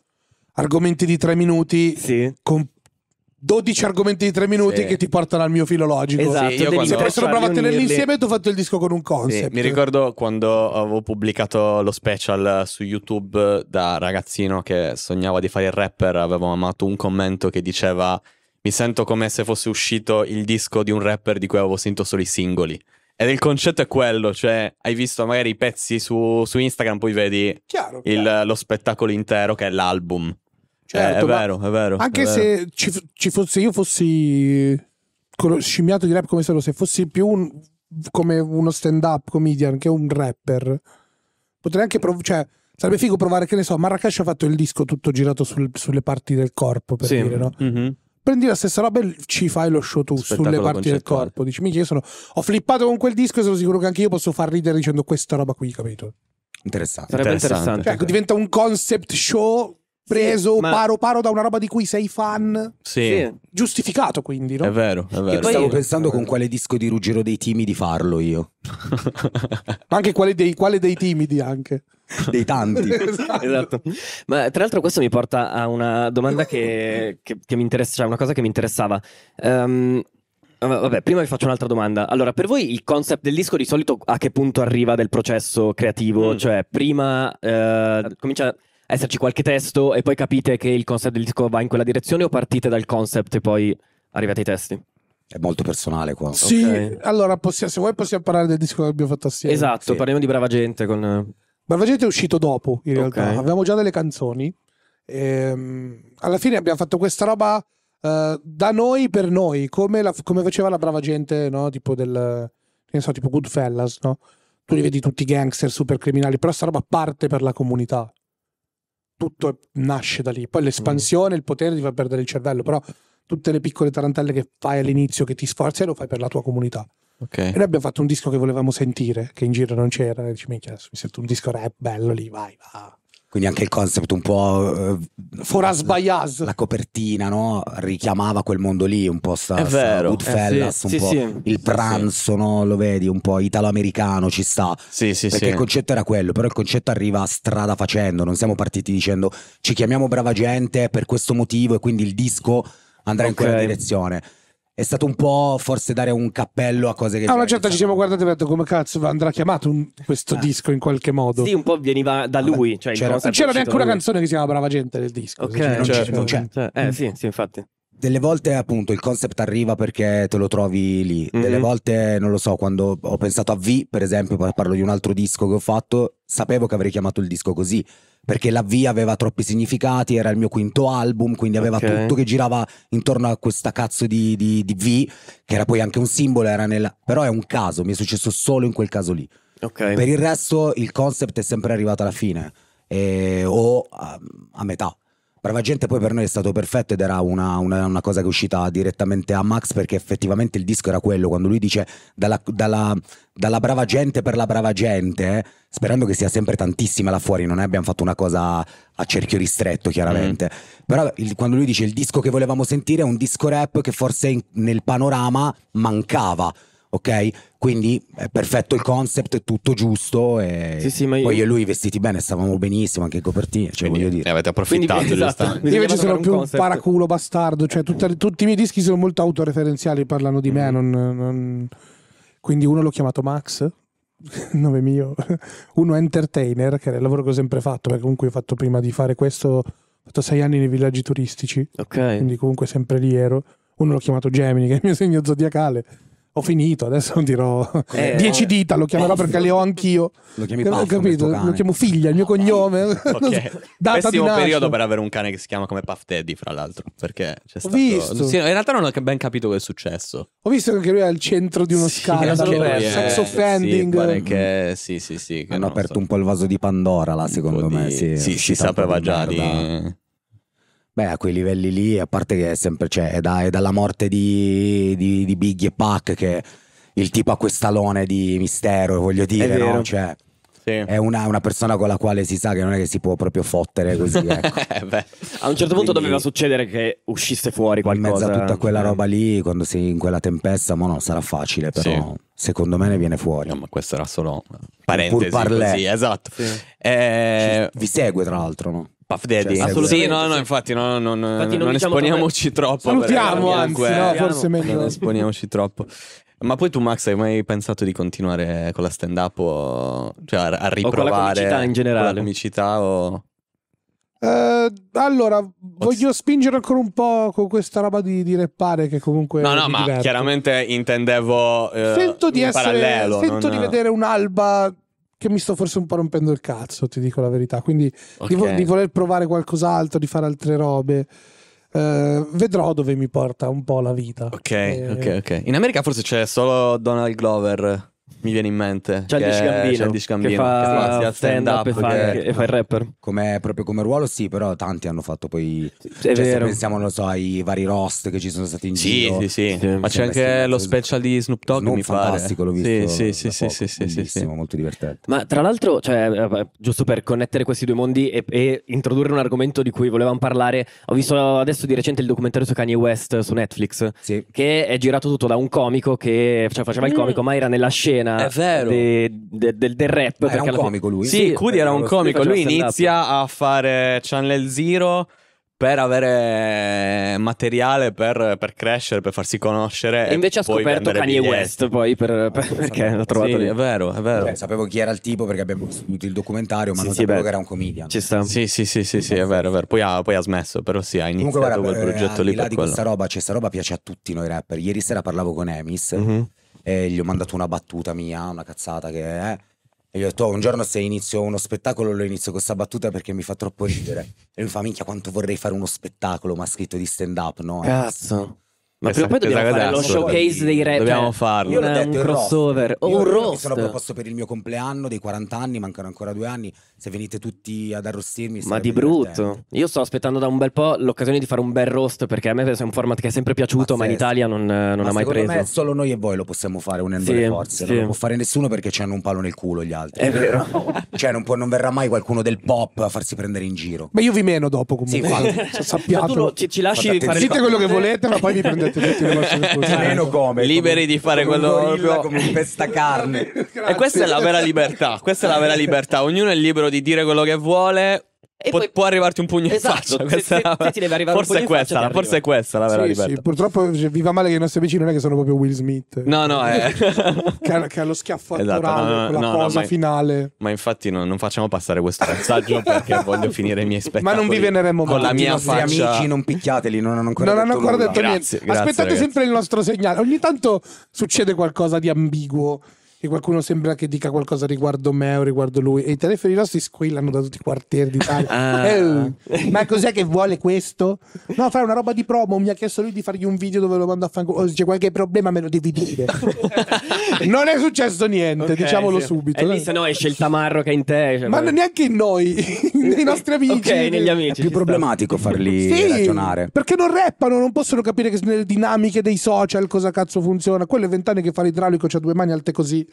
[SPEAKER 4] argomenti di tre minuti con 12 argomenti di tre minuti sì. che ti portano al mio filologico. Esatto, sì, io se fossero bravo a tenerli insieme, tu ho fatto il disco con un concept. Sì, mi
[SPEAKER 1] ricordo quando avevo pubblicato lo special su YouTube da ragazzino che sognava di fare il rapper, avevo amato un commento che diceva mi sento come se fosse uscito il disco di un rapper di cui avevo sentito solo i singoli. Ed il concetto è quello, cioè hai visto magari i pezzi su, su Instagram, poi vedi chiaro, il, lo spettacolo intero che è l'album. Eh, certo, eh, è vero, è vero. Anche è vero.
[SPEAKER 4] se ci, ci fosse, io fossi scimmiato di rap come se lo se fossi più un, come uno stand-up comedian che un rapper, potrei anche provare... Cioè, Sarebbe figo provare, che ne so, Marrakesh ha fatto il disco tutto girato sul, sulle parti del corpo,
[SPEAKER 3] per sì. dire, no? Mm-hmm
[SPEAKER 4] prendi la stessa roba e ci fai lo show tu Spettacolo sulle parti del corpo. Dici, mica, io sono. Ho flippato con quel disco e sono sicuro che anche io posso far ridere dicendo questa roba qui, capito?
[SPEAKER 3] Interessante. Sarebbe interessante. interessante. Cioè, ecco,
[SPEAKER 4] diventa un concept show preso sì, ma... paro paro da una roba di cui sei fan.
[SPEAKER 3] Sì. Giustificato quindi, no? È vero, è vero. Poi... Stavo pensando con quale disco di Ruggero dei Timidi farlo io.
[SPEAKER 4] ma anche quale dei, quale dei timidi anche.
[SPEAKER 2] Dei tanti. esatto. esatto. Ma tra l'altro questo mi porta a una domanda che, che, che mi interessa, cioè una cosa che mi interessava. Um, Vabbè, prima vi faccio un'altra domanda. Allora, per voi il concept del disco di solito a che punto arriva del processo creativo? Mm. Cioè, prima eh, comincia esserci qualche testo e poi capite che il concept del disco va in quella direzione o partite dal concept e poi arrivate ai testi? È molto personale qua. Sì, okay.
[SPEAKER 4] allora possiamo, se vuoi possiamo parlare del disco che abbiamo fatto assieme. Esatto, sì.
[SPEAKER 2] parliamo di Brava Gente con...
[SPEAKER 4] Brava Gente è uscito dopo, in realtà. Okay. Avevamo già delle canzoni. Ehm, alla fine abbiamo fatto questa roba uh, da noi per noi, come, la, come, faceva la Brava Gente, no? Tipo del... so, tipo Goodfellas, no? Tu li vedi tutti gangster, super criminali, però sta roba parte per la comunità tutto nasce da lì. Poi l'espansione, mm. il potere ti fa perdere il cervello, però tutte le piccole tarantelle che fai all'inizio, che ti sforzi, lo fai per la tua comunità. Okay. E noi abbiamo fatto un disco che volevamo sentire, che in giro non c'era, e dici, minchia, adesso mi sento un disco rap bello lì, vai, va
[SPEAKER 3] quindi anche il concept un po'... Eh, Fora sbaglias. La, la copertina, no? Richiamava quel mondo lì, un po' sta, È vero. Goodfellas, eh sì, un sì, po' sì. il pranzo, no? Lo vedi, un po' italo-americano, ci sta. Sì, sì, Perché il concetto era quello, però il concetto arriva strada facendo, non siamo partiti dicendo ci chiamiamo brava gente per questo motivo e quindi il disco andrà okay. in quella direzione è stato un po' forse dare un cappello a cose che... Ah, una certa
[SPEAKER 4] ci siamo diciamo. guardati e abbiamo detto come cazzo andrà chiamato un, questo ah. disco in qualche modo. Sì,
[SPEAKER 3] un po'
[SPEAKER 2] veniva da lui. Cioè c'era, c'era neanche una canzone
[SPEAKER 4] che si chiama Brava Gente nel disco. Ok, certo, cioè, certo. c'è.
[SPEAKER 2] Cioè, eh mm. sì, sì, infatti.
[SPEAKER 3] Delle volte appunto il concept arriva perché te lo trovi lì, mm-hmm. delle mhm. volte non lo so, quando ho pensato a V, per esempio, parlo di un altro disco che ho fatto, sapevo che avrei chiamato il disco così, perché la V aveva troppi significati, era il mio quinto album, quindi aveva okay. tutto che girava intorno a questa cazzo di, di, di V, che era poi anche un simbolo, era nel... però è un caso, mi è successo solo in quel caso lì. Okay. Per il resto il concept è sempre arrivato alla fine eh, o a, ehm, a metà. Brava gente poi per noi è stato perfetto ed era una, una, una, cosa che è uscita direttamente a Max perché effettivamente il disco era quello, quando lui dice dalla, dalla, dalla brava gente per la brava gente, eh, sperando che sia sempre tantissima là fuori, non è, abbiamo fatto una cosa a cerchio ristretto chiaramente, mm. però il, quando lui dice il disco che volevamo sentire è un disco rap che forse in, nel panorama mancava ok? Quindi è perfetto il concept, è tutto giusto. E sì, sì, io... Poi io e lui vestiti bene, stavamo benissimo, anche in copertina. Cioè, quindi, voglio dire. Ne avete approfittato. Esatto. Quindi, esatto. Io invece sono più un concept.
[SPEAKER 4] paraculo bastardo. Cioè, tutta, tutti i miei dischi sono molto autoreferenziali, parlano di mm. me. Mm-hmm. Non, non... Quindi uno l'ho chiamato Max, nome mio, uno entertainer, che è il lavoro che ho sempre fatto, perché comunque ho fatto prima di fare questo, ho fatto sei anni nei villaggi turistici, okay. quindi comunque sempre lì ero. Uno l'ho chiamato Gemini, che è il mio segno zodiacale ho finito,
[SPEAKER 1] adesso non dirò
[SPEAKER 4] eh, dieci dita, lo chiamerò eh, perché le ho anch'io.
[SPEAKER 3] Lo chiami Puff, capito? Lo chiamo
[SPEAKER 4] figlia, il mio cognome. okay. Data Pessimo periodo per
[SPEAKER 1] avere un cane che si chiama come Puff Teddy, fra l'altro, perché c'è ho stato... visto. Sì, in realtà non ho ben capito che è successo.
[SPEAKER 4] Ho visto che lui è al centro di uno
[SPEAKER 1] sì, scandalo, sex offending. Sì, che...
[SPEAKER 3] sì, sì, sì. Hanno aperto so. un po' il vaso di Pandora là, secondo me. Sì, sì si, si sapeva già di... Beh, a quei livelli lì, a parte che è sempre, cioè, è, da, è dalla morte di, di, di Biggie e Pac che il tipo ha quest'alone di mistero, voglio dire, no? Cioè, sì. È una, una, persona con la quale si sa che non è che si può proprio fottere così.
[SPEAKER 2] Ecco. Eh, beh, a un certo punto Quindi, doveva succedere che uscisse fuori qualcosa. In mezzo a tutta quella eh. roba
[SPEAKER 3] lì, quando sei in quella tempesta, mo no, sarà facile, però sì. secondo me ne viene fuori. No, ma questo era solo parentesi. Pur parlè. Sì, esatto. Sì.
[SPEAKER 1] Eh... Ci, vi segue tra l'altro,
[SPEAKER 3] no? Puff Daddy. Cioè, sì,
[SPEAKER 1] no, no, infatti, no, no, no, infatti non, non diciamo esponiamoci come... troppo. Salutiamo, per... anzi, no, forse meglio. Non esponiamoci troppo. Ma poi tu, Max, hai mai pensato di continuare con la stand up o cioè, a riprovare? O con la comicità in generale. Con la comicità o...
[SPEAKER 4] Eh, allora, voglio spingere ancora un po' con questa roba di, di reppare che comunque... No, no, ma diverto.
[SPEAKER 1] chiaramente intendevo... Eh, sento di essere... Parallelo, sento non... di vedere
[SPEAKER 4] un'alba che mi sto forse un po' rompendo il cazzo, ti dico la verità. Quindi okay. di, vo- di, voler provare qualcos'altro, di fare altre robe. Eh, vedrò dove mi porta un po' la vita. Ok,
[SPEAKER 1] e... Eh, ok, ok. In America forse c'è solo Donald Glover mi viene in mente. C'è il Gambino, Gambino, che fa, che fa stand up, up che... e, fa, il
[SPEAKER 3] rapper. Come, proprio come ruolo sì, però tanti hanno fatto poi... Cioè, è cioè, vero. Pensiamo, non so, ai vari roast che ci sono stati in sì, giro. Sì, sì, sì. Ma c'è anche lo special
[SPEAKER 1] di Snoop Dogg, Snoop
[SPEAKER 3] mi pare. fantastico, l'ho visto Sì, sì, sì, poco, sì, sì, sì. molto divertente.
[SPEAKER 2] Ma tra l'altro, cioè, eh, giusto per connettere questi due mondi e, e introdurre un argomento di cui volevamo parlare, ho visto adesso di recente il documentario su Kanye West su Netflix, sì. che è girato tutto da un comico che cioè, faceva il comico, mm. ma era nella scena scena de, de, del, del, rap. Era un comico lui. Sì, sì Cudi era un comico. Lui inizia
[SPEAKER 1] a fare Channel Zero per avere materiale per, per, crescere, per farsi conoscere. E invece ha scoperto Kanye biglietti. West
[SPEAKER 3] poi per, per, perché l'ha trovato sì, lì. È vero, è vero. Beh, sapevo chi era il tipo perché abbiamo visto il documentario, ma sì, non sì, sapevo beh. che era un comedian.
[SPEAKER 1] Ci sta. Sì, sì, sì, sì, sì è vero, è vero. Poi ha, poi ha, smesso, però sì, ha iniziato Comunque, guarda, quel eh, progetto eh, lì. Al di là di quello. questa roba,
[SPEAKER 3] cioè, questa roba piace a tutti noi rapper. Ieri sera parlavo con Emis. Mm-hmm e gli ho mandato una battuta mia, una cazzata che è. E gli ho detto, oh, un giorno se inizio uno spettacolo lo inizio con questa battuta perché mi fa troppo ridere. E lui fa, minchia, quanto vorrei fare uno spettacolo, ma scritto di stand-up, no? Eh? Cazzo. Ma prima poi esatto, dobbiamo esatto, fare lo esatto. showcase dei rap. Dobbiamo farlo. Io detto, un crossover. Oh, o un roast. Mi sono proposto per il mio compleanno dei 40 anni, mancano ancora due anni. Se venite tutti ad arrostirmi. Ma di brutto.
[SPEAKER 2] Io sto aspettando da un bel po' l'occasione di fare un bel roast perché a me è un format che è sempre piaciuto, Pazzesco. ma in Italia non, eh, non ma ha mai preso. Me
[SPEAKER 3] solo noi e voi lo possiamo fare unendo sì, le forze. Sì. Non lo può fare nessuno perché c'hanno un palo nel culo gli altri. È vero. cioè, non, può, non, verrà mai qualcuno del pop a farsi prendere in giro. Ma
[SPEAKER 4] io vi meno dopo comunque. Sì, cioè, sappiate. Ci, ci lasci
[SPEAKER 3] fare. Dite quello che volete, ma poi vi prendete detto tutte le vostre Sereno come liberi di fare come quello gorilla, come un pestacarne.
[SPEAKER 1] e questa è la vera libertà, questa è la vera libertà, ognuno è libero di dire quello che vuole, e Pu- poi... Può arrivarti un pugno esatto, in faccia. Se, se, se ti deve forse un pugno è questa, faccia, forse è questa la vera sì, libertà. Sì,
[SPEAKER 4] purtroppo cioè, viva male che i nostri amici non è che sono proprio Will Smith.
[SPEAKER 1] No, no, è... Eh.
[SPEAKER 4] che, che ha lo schiaffo esatto, attorale, no, no, no, cosa ma, finale.
[SPEAKER 1] Ma infatti no, non facciamo passare questo messaggio perché voglio finire i miei spettacoli. Ma non vi veneremo Con la mia faccia. Gli amici
[SPEAKER 3] non picchiateli, non hanno ancora non detto, ancora detto niente. Grazie, Aspettate ragazzi. sempre
[SPEAKER 4] il nostro segnale. Ogni tanto succede qualcosa di ambiguo che qualcuno sembra che dica qualcosa riguardo me o riguardo lui e i telefoni nostri squillano da tutti i quartieri d'Italia ah. eh, ma cos'è che vuole questo? no fai una roba di promo mi ha chiesto lui di fargli un video dove lo mando a fanculo oh, se c'è qualche problema me lo devi dire
[SPEAKER 3] non è successo niente okay, diciamolo sì. subito e eh, lì se no esce
[SPEAKER 2] il tamarro che è in te cioè, ma non neanche
[SPEAKER 4] in noi
[SPEAKER 3] nei nostri amici ok negli amici è più problematico sta. farli sì, ragionare
[SPEAKER 4] perché non rappano non possono capire che nelle dinamiche dei social cosa cazzo funziona quello è vent'anni che fa l'idraulico c'ha due mani alte così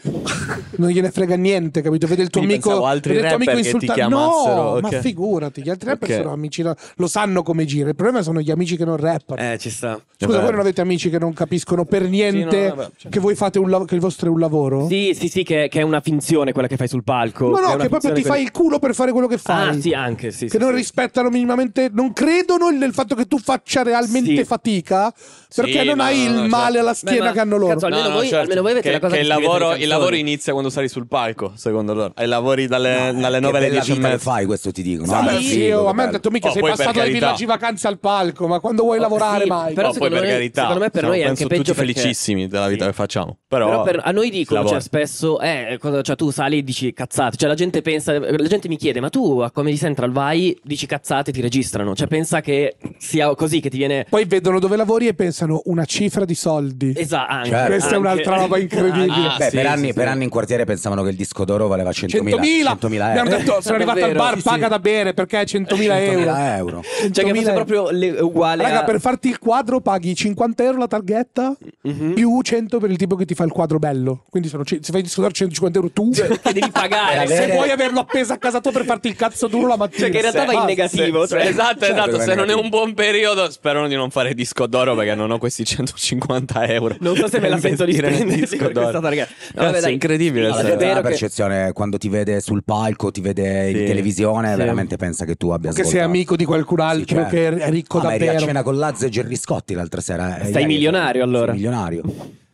[SPEAKER 4] non gliene frega niente, capito? Vede il tuo Quindi amico, altri vede il tuo amico insultare. No, okay. ma figurati, gli altri rapper okay. sono amici, lo sanno come gira. Il problema sono gli amici che non rappano.
[SPEAKER 2] Eh, ci sta. Scusa, voi non
[SPEAKER 4] avete amici che non capiscono per niente sì, no, cioè. che voi fate un che il vostro è un lavoro?
[SPEAKER 2] Sì, sì, sì, che, che è una finzione quella che fai sul palco. No, no, che, che proprio ti quella... fai il culo per
[SPEAKER 4] fare quello che fai. Ah, sì, anche, sì. Che sì, non sì. rispettano minimamente, non credono nel fatto che tu faccia realmente fatica perché non hai il male certo. alla schiena che hanno loro. Cazzo, almeno certo. voi avete
[SPEAKER 1] la cosa che il lavoro il lavoro inizia quando sali sul palco, secondo loro. Ai lavori dalle, no, eh, dalle 9 alle 10 e mezza. fai
[SPEAKER 3] questo, ti dico. No? Ah,
[SPEAKER 1] sì, sì, io, a me hanno detto mica oh, sei passato dai villaggi
[SPEAKER 4] vacanze al palco, ma quando vuoi oh, lavorare sì,
[SPEAKER 1] mai? Però oh, poi per noi, carità, secondo me per noi è anche peggio tutti perché... felicissimi della vita sì. che facciamo. Però, però per, a noi dicono, cioè,
[SPEAKER 2] spesso, eh, cosa, cioè, tu sali e dici cazzate, cioè la gente pensa, la gente mi chiede, ma tu a come di Central vai, dici cazzate, ti registrano, cioè pensa che sia così che ti
[SPEAKER 4] viene... Poi vedono dove lavori e pensano una cifra di soldi.
[SPEAKER 3] Esatto, Questa è un'altra roba ah, incredibile. Beh, anni, per anni in quartiere pensavano che il disco d'oro valeva 100.000 100 100 euro. Abbiamo detto, sono eh, arrivato al bar, paga
[SPEAKER 4] da bere perché 100.000 eh, euro. 100.000 euro. Cioè che fosse proprio le, uguale Raga, a... per farti il quadro paghi 50 euro la targhetta mm-hmm. più 100 per il tipo che ti fa il quadro bello. Quindi sono, se fai il disco d'oro 150 euro tu cioè, che devi pagare. Eh, se vuoi averlo appeso a casa tua per farti il cazzo duro la mattina. Cioè che in realtà va in negativo. Cioè, esatto, certo, esatto. Se non è un
[SPEAKER 1] buon periodo spero di non fare disco d'oro perché non ho questi 150 euro. Non so se me la sento di spendere questa targhetta. Ah, Vabbè, dai. è incredibile. Allora, è la
[SPEAKER 3] percezione che... quando ti vede sul palco, ti vede sì. in televisione, sì. veramente pensa che tu abbia che Che sei amico
[SPEAKER 4] di qualcun altro sì, certo. che è ricco ah, te. Ma eri a cena con
[SPEAKER 3] Lazio e Gerry Scotti l'altra sera. Eh? Stai milionario allora. Sei milionario.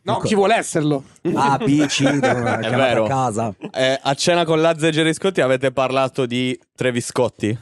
[SPEAKER 1] No, chi vuole esserlo? Ah, bici, è vero. a casa. Eh, a cena con Lazio e Gerry Scotti avete parlato di Treviscotti?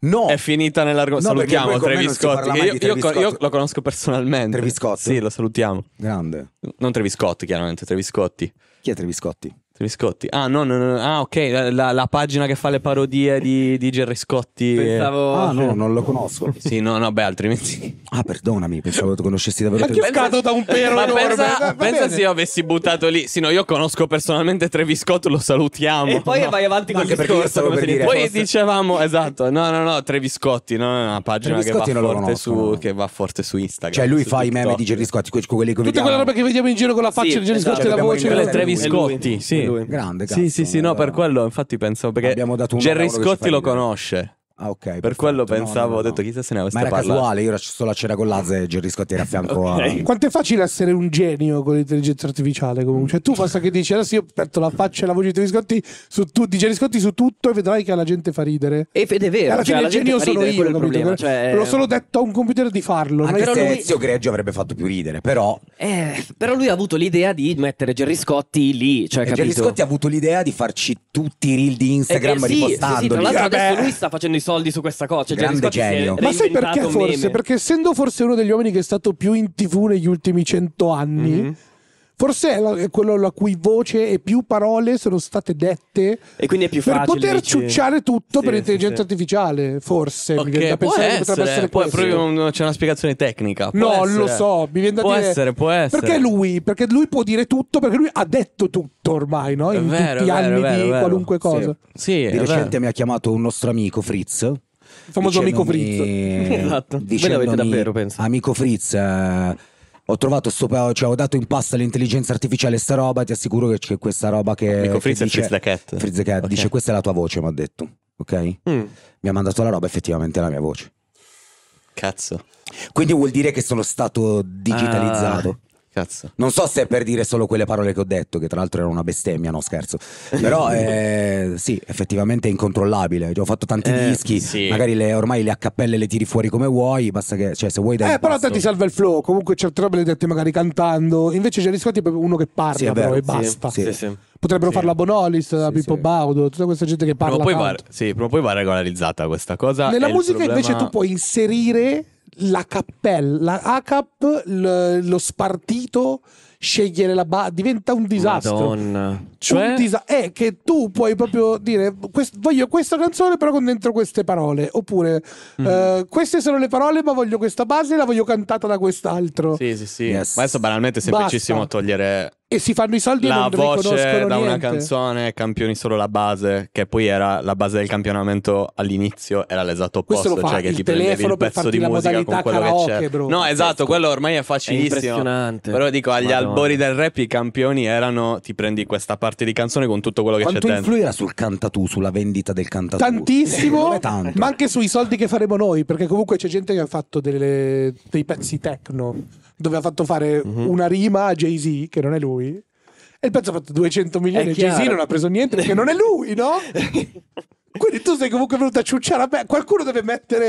[SPEAKER 1] No. È finita nell'argomento. No, salutiamo Travis Scott. Io, io, Travis Scott. Io, lo conosco personalmente. Travis Scott? Sì, lo salutiamo. Grande. Non Travis Scott, chiaramente, Travis Scotti. Chi è Travis Scott? Jerry Scotti. Ah, no, no, no. Ah, ok, la, la, la, pagina che fa le parodie di, di Jerry Scotti. Eh. Pensavo... Ah, no, non lo conosco. sì, no, no, beh, altrimenti.
[SPEAKER 3] Ah, perdonami, pensavo lo conoscessi davvero. Ma
[SPEAKER 4] chioccato da un pero Ma enorme. Pensa,
[SPEAKER 1] pensa se io avessi buttato lì. Sì, no, io conosco personalmente Travis Scotti, lo salutiamo. E poi no. vai avanti con il discorso. Per dire poi fosse... dicevamo, esatto, no, no, no, Travis Scotti, no, no, una pagina che va, conosco, su, che va, forte su, Instagram. Cioè, lui fa TikTok. i meme di Gerry
[SPEAKER 3] Scotti, quelli che Tutte
[SPEAKER 4] quelle robe che vediamo in giro con la faccia di Gerry esatto, Scotti e la voce. Quelle Travis Scotti, sì lui. Grande, sì,
[SPEAKER 1] sì, sì, no, per quello infatti penso perché Jerry Scotti lo
[SPEAKER 3] conosce. Ah, ok. Per, per quello pensavo, no, no, ho detto chissà se ne avesse Ma era parlato. casuale, io ero solo a cena con Lazza e Gerry Scotti era a fianco okay. a... Quanto
[SPEAKER 4] è facile essere un genio con l'intelligenza artificiale comunque. Cioè tu basta che dici adesso io metto la faccia e la voce di Gerry Scotti su, tu, di Gerry Scotti su tutto e vedrai che alla gente fa ridere. E, ed
[SPEAKER 2] è
[SPEAKER 3] vero. Alla cioè, fine il genio sono ridere, io, capito? Cioè... L'ho solo
[SPEAKER 4] eh, detto a un computer di
[SPEAKER 3] farlo. Anche se lui... Ezio Greggio avrebbe fatto più ridere, però... Eh, però lui ha avuto l'idea di mettere Gerry Scotti lì, cioè, Gerry eh, Scotti ha avuto l'idea di farci tutti i reel di Instagram eh, eh, sì, ripostandoli. Sì, sì, tra l'altro adesso lui
[SPEAKER 2] sta facendo i soldi su questa cosa. Cioè, Grande genio. Ma sai perché forse? Meme. Perché
[SPEAKER 3] essendo
[SPEAKER 4] forse uno degli uomini che è stato più in tv negli ultimi cento anni... Mm-hmm Forse è, quello la cui voce e più parole sono state dette.
[SPEAKER 1] E quindi è più facile. Per poter dici... ciucciare tutto sì, per l'intelligenza sì,
[SPEAKER 4] artificiale, forse. Okay, mi viene da pensare essere, potrebbe essere poi proprio
[SPEAKER 1] un, c'è una spiegazione tecnica. Può no, essere. lo so. Mi viene da può dire. Essere, può essere. Perché
[SPEAKER 4] lui? Perché lui può dire tutto, perché lui ha detto tutto ormai, no? In vero, tutti gli anni vero, di vero, qualunque cosa. Sì. sì di recente
[SPEAKER 3] mi ha chiamato un nostro amico Fritz. Il famoso amico Fritz. Esatto. Dicendomi, Ve l'avete davvero, penso. Amico Fritz. Uh, ho trovato sto cioè ho dato in pasta all'intelligenza artificiale sta roba ti assicuro che c'è questa roba che Frizz dice Frizz the Cat, Frizz the Cat okay. dice questa è la tua voce mi ha detto ok mm. mi ha mandato la roba effettivamente è la mia voce cazzo quindi vuol dire che sono stato digitalizzato ah. Cazzo. Non so se è per dire solo quelle parole che ho detto, che tra l'altro era una bestemmia, no scherzo. Però eh, sì, effettivamente è incontrollabile. Cioè, ho fatto tanti eh, dischi, sì. magari le, ormai le accappelle le tiri fuori come vuoi, basta che cioè, se vuoi dai Eh, però te ti
[SPEAKER 4] salva il flow, comunque certe robe le dette magari cantando, invece Gerry Scotti è proprio uno che parla sì, però, e basta. Sì, sì. Potrebbero farla Bonolis, sì, Pippo Baudo, tutta questa gente che parla. Prima o poi va,
[SPEAKER 1] sì, prima o poi va regolarizzata questa cosa. Nella musica invece tu
[SPEAKER 4] puoi inserire la cappella, ACAP, l- lo spartito, scegliere la base, diventa un disastro.
[SPEAKER 2] Madonna. Cioè, un cioè?
[SPEAKER 4] disa- è eh, che tu puoi proprio dire quest- voglio questa canzone però con dentro queste parole, oppure mm-hmm. uh, queste sono le parole ma voglio questa base e la voglio cantata da quest'altro. Sì, sì, sì. Yes. Ma adesso banalmente è semplicissimo Basta. togliere e si fanno i soldi la e non voce riconoscono da niente. una
[SPEAKER 1] canzone campioni solo la base che poi era la base del campionamento all'inizio era l'esatto opposto Questo cioè che ti prendevi il pezzo di musica con quello karaoke, che c'è bro. no esatto quello ormai è facilissimo è impressionante però dico agli Madonna. albori del rap i campioni erano ti prendi questa parte di canzone con tutto quello che Quanto c'è dentro quanto influirà
[SPEAKER 3] sul cantatù sulla vendita del cantatù tantissimo
[SPEAKER 4] ma anche sui soldi che faremo noi perché comunque c'è gente che ha fatto delle, dei pezzi techno dove ha fatto fare mm-hmm. una rima a Jay-Z, che non è lui. E il pezzo ha fatto 200 milioni e Jay-Z non ha preso niente perché non è lui, no? Quindi tu sei comunque venuto a ciucciare. Beh, qualcuno deve mettere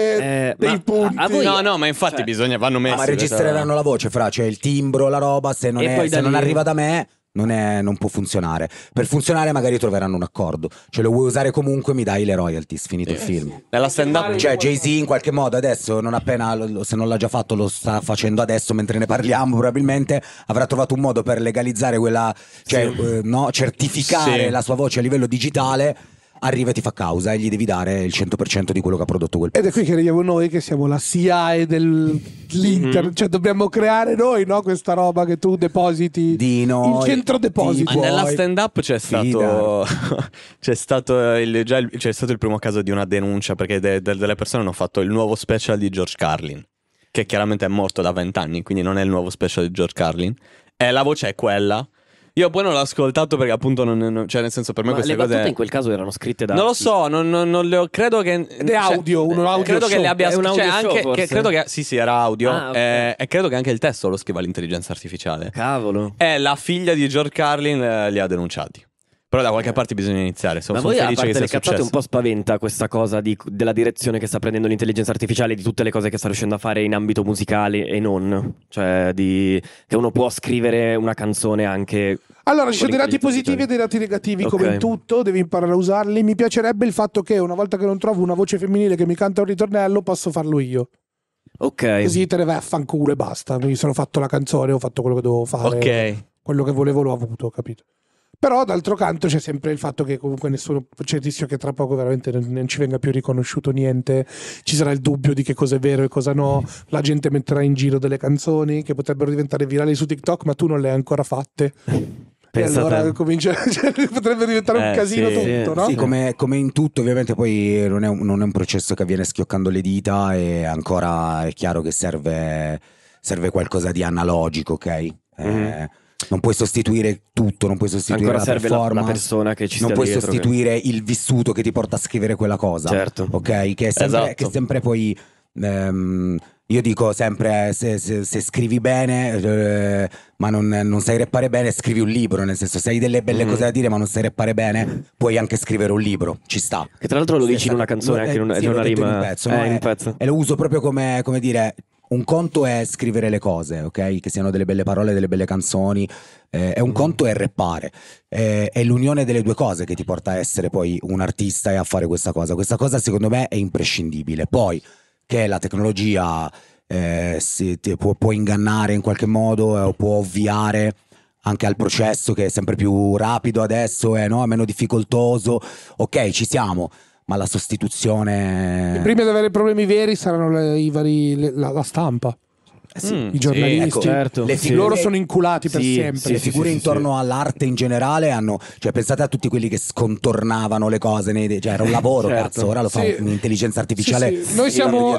[SPEAKER 4] eh, dei punti.
[SPEAKER 1] A, a voi, no, no, ma infatti cioè, bisogna, vanno ah, messi. Ma cioè. registreranno la voce,
[SPEAKER 3] fra, cioè il timbro, la roba. Se non, è, se non arriva da me, non, è, non, può funzionare. Per funzionare magari troveranno un accordo, cioè lo vuoi usare comunque mi dai le royalties, finito eh, il film. Sì. Nella stand up, cioè Jay-Z in qualche modo adesso, non appena, se non l'ha già fatto lo sta facendo adesso mentre ne parliamo probabilmente, avrà trovato un modo per legalizzare quella, cioè sì. eh, no, certificare sì. la sua voce a livello digitale arriva e ti fa causa e gli devi dare il 100% di quello che ha prodotto quel prodotto.
[SPEAKER 4] Ed è qui che arriviamo noi che siamo la SIAE dell'Inter, mm-hmm. cioè dobbiamo creare noi no? questa roba che tu depositi, di il centro
[SPEAKER 1] deposito. Ma nella stand up c'è stato, c'è stato, il, già il, c'è stato il primo caso di una denuncia perché de, de, delle persone hanno fatto il nuovo special di George Carlin. Che chiaramente è morto da vent'anni, quindi non è il nuovo special di George Carlin. E la voce è quella, io poi non l'ho ascoltato perché appunto non, non- cioè nel senso per me Ma queste le battute in quel caso erano scritte da... Non lo so, non, non- non le ho, credo che Ed è cioè, audio, un cioè, audio Credo che show. le abbia È un cioè, audio cioè, show, anche, forse. che credo che sì, sì, era audio Ah, ok. eh, e credo che anche il testo lo scriva l'intelligenza artificiale. Cavolo. E la figlia di George Carlin eh, li ha denunciati. Però da qualche parte bisogna iniziare. Sono, Ma sono voi felice a parte che sia le cazzate un po' spaventa
[SPEAKER 2] questa cosa di, della direzione che sta prendendo l'intelligenza artificiale di tutte le cose che sta riuscendo a fare in ambito musicale e non. Cioè, di, che uno può scrivere una canzone anche. Allora, ci sono dei lati positivi e dei
[SPEAKER 4] lati negativi, okay. come in tutto, devi imparare a usarli. Mi piacerebbe il fatto che una volta che non trovo una voce femminile che mi canta un ritornello, posso farlo io. Ok. Così te ne vai a fanculo e basta. Mi sono fatto la canzone, ho fatto quello che dovevo fare. Ok. Quello che volevo l'ho avuto, capito? Però d'altro canto c'è sempre il fatto che comunque nessuno, c'è il rischio che tra poco veramente non, ci venga più riconosciuto niente, ci sarà il dubbio di che cosa è vero e cosa no, la gente metterà in giro delle canzoni che potrebbero diventare virali su TikTok ma tu non le hai ancora fatte.
[SPEAKER 3] Pensa e allora
[SPEAKER 4] comincia, cioè, potrebbe diventare eh, un casino sì, tutto, sì, no? Sì, come,
[SPEAKER 3] come, in tutto, ovviamente poi non è, un, non è, un, processo che avviene schioccando le dita e ancora è chiaro che serve, serve qualcosa di analogico, ok? Mm-hmm. Eh, non puoi sostituire tutto, non puoi sostituire Ancora la performance, la, persona che ci non puoi sostituire che... il vissuto che ti porta a scrivere quella cosa, certo. ok? Che è sempre, esatto. che sempre poi ehm, io dico sempre se, se, se scrivi bene eh, ma non, non, sai reppare bene scrivi un libro, nel senso se hai delle belle mm. cose da dire ma non sai reppare bene puoi anche scrivere un libro, ci sta. Che tra l'altro lo se dici in una canzone, lo, eh, anche in una, sì, in una rima, in un pezzo, eh, in un pezzo. E, e lo uso proprio come, come dire un conto è scrivere le cose, ok? Che siano delle belle parole, delle belle canzoni. Eh, è un mm. conto è rappare. Eh, è l'unione delle due cose che ti porta a essere poi un artista e a fare questa cosa. Questa cosa, secondo me, è imprescindibile. Poi che la tecnologia eh, si, può, può, ingannare in qualche modo eh, o può ovviare anche al processo che è sempre più rapido adesso, eh, è no? meno difficoltoso. Ok, ci siamo ma la sostituzione... I primi
[SPEAKER 4] ad avere problemi veri saranno le, vari, le, la, la stampa.
[SPEAKER 3] Eh sì, mm, I giornalisti, sì, ecco, certo, le figure, sì. loro sono inculati per sempre. le figure intorno all'arte in generale hanno, cioè, pensate a tutti quelli che scontornavano le cose, nei, cioè, era un lavoro, certo. cazzo, ora lo fa un'intelligenza artificiale. Noi siamo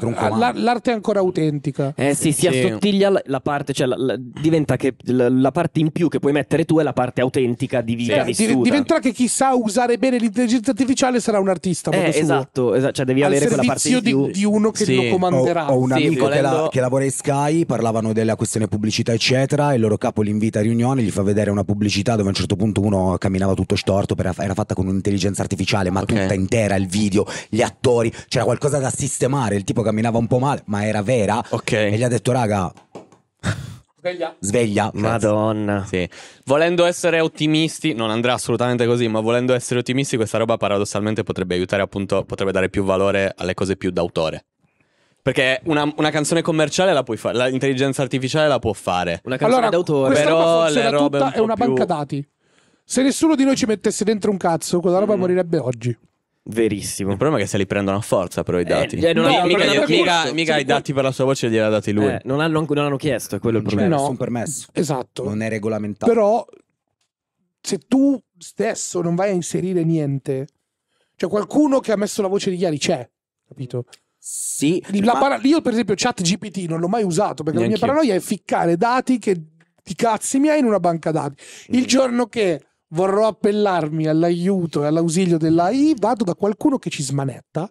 [SPEAKER 4] l'arte è ancora autentica. Eh sì, si assottiglia
[SPEAKER 2] la parte, cioè la, la, diventa che la, la, parte in più che puoi mettere tu è la parte autentica di vita. Di, diventerà
[SPEAKER 4] che chi sa usare bene l'intelligenza artificiale sarà un artista. Eh,
[SPEAKER 2] esatto, esatto, cioè devi avere quella parte in più. di, di uno che lo comanderà. Ho, un amico che, che
[SPEAKER 3] lavora in Sky parlavano della questione pubblicità, eccetera. Il loro capo li invita a riunione, gli fa vedere una pubblicità dove a un certo punto uno camminava tutto storto, era fatta con un'intelligenza artificiale, ma okay. tutta intera, il video, gli attori, c'era qualcosa da sistemare. Il tipo camminava un po' male, ma era vera. Okay. E gli ha detto, raga. Sveglia.
[SPEAKER 1] Sveglia. Madonna. Sì. Volendo essere ottimisti, non andrà assolutamente così, ma volendo essere ottimisti, questa roba paradossalmente potrebbe aiutare, appunto, potrebbe dare più valore alle cose più d'autore. Perché una, una, canzone commerciale la puoi fare, l'intelligenza artificiale la può fare. Una canzone allora, d'autore, però le robe un è una più... banca
[SPEAKER 4] dati. Se nessuno di noi ci mettesse dentro un cazzo, quella roba mm. morirebbe oggi.
[SPEAKER 1] Verissimo. Il problema è che se li prendono a forza, però i eh, dati. Eh, non no, hanno, mica, mica, mica, mica i dati per la sua voce li ha dati lui. Eh,
[SPEAKER 3] non, hanno, non, hanno, chiesto, è quello il mm, problema. Non No. Non permesso. Esatto. Non è regolamentato. Però
[SPEAKER 4] se tu stesso non vai a inserire niente, cioè qualcuno che ha messo la voce di Chiari c'è, capito? Sì. Ma... Para- io per esempio chat GPT non l'ho mai usato perché Neanch'io. la mia paranoia è ficcare dati che ti cazzi mi miei in una banca dati. Il mm. giorno che vorrò appellarmi all'aiuto e all'ausilio dell'AI vado da qualcuno che ci smanetta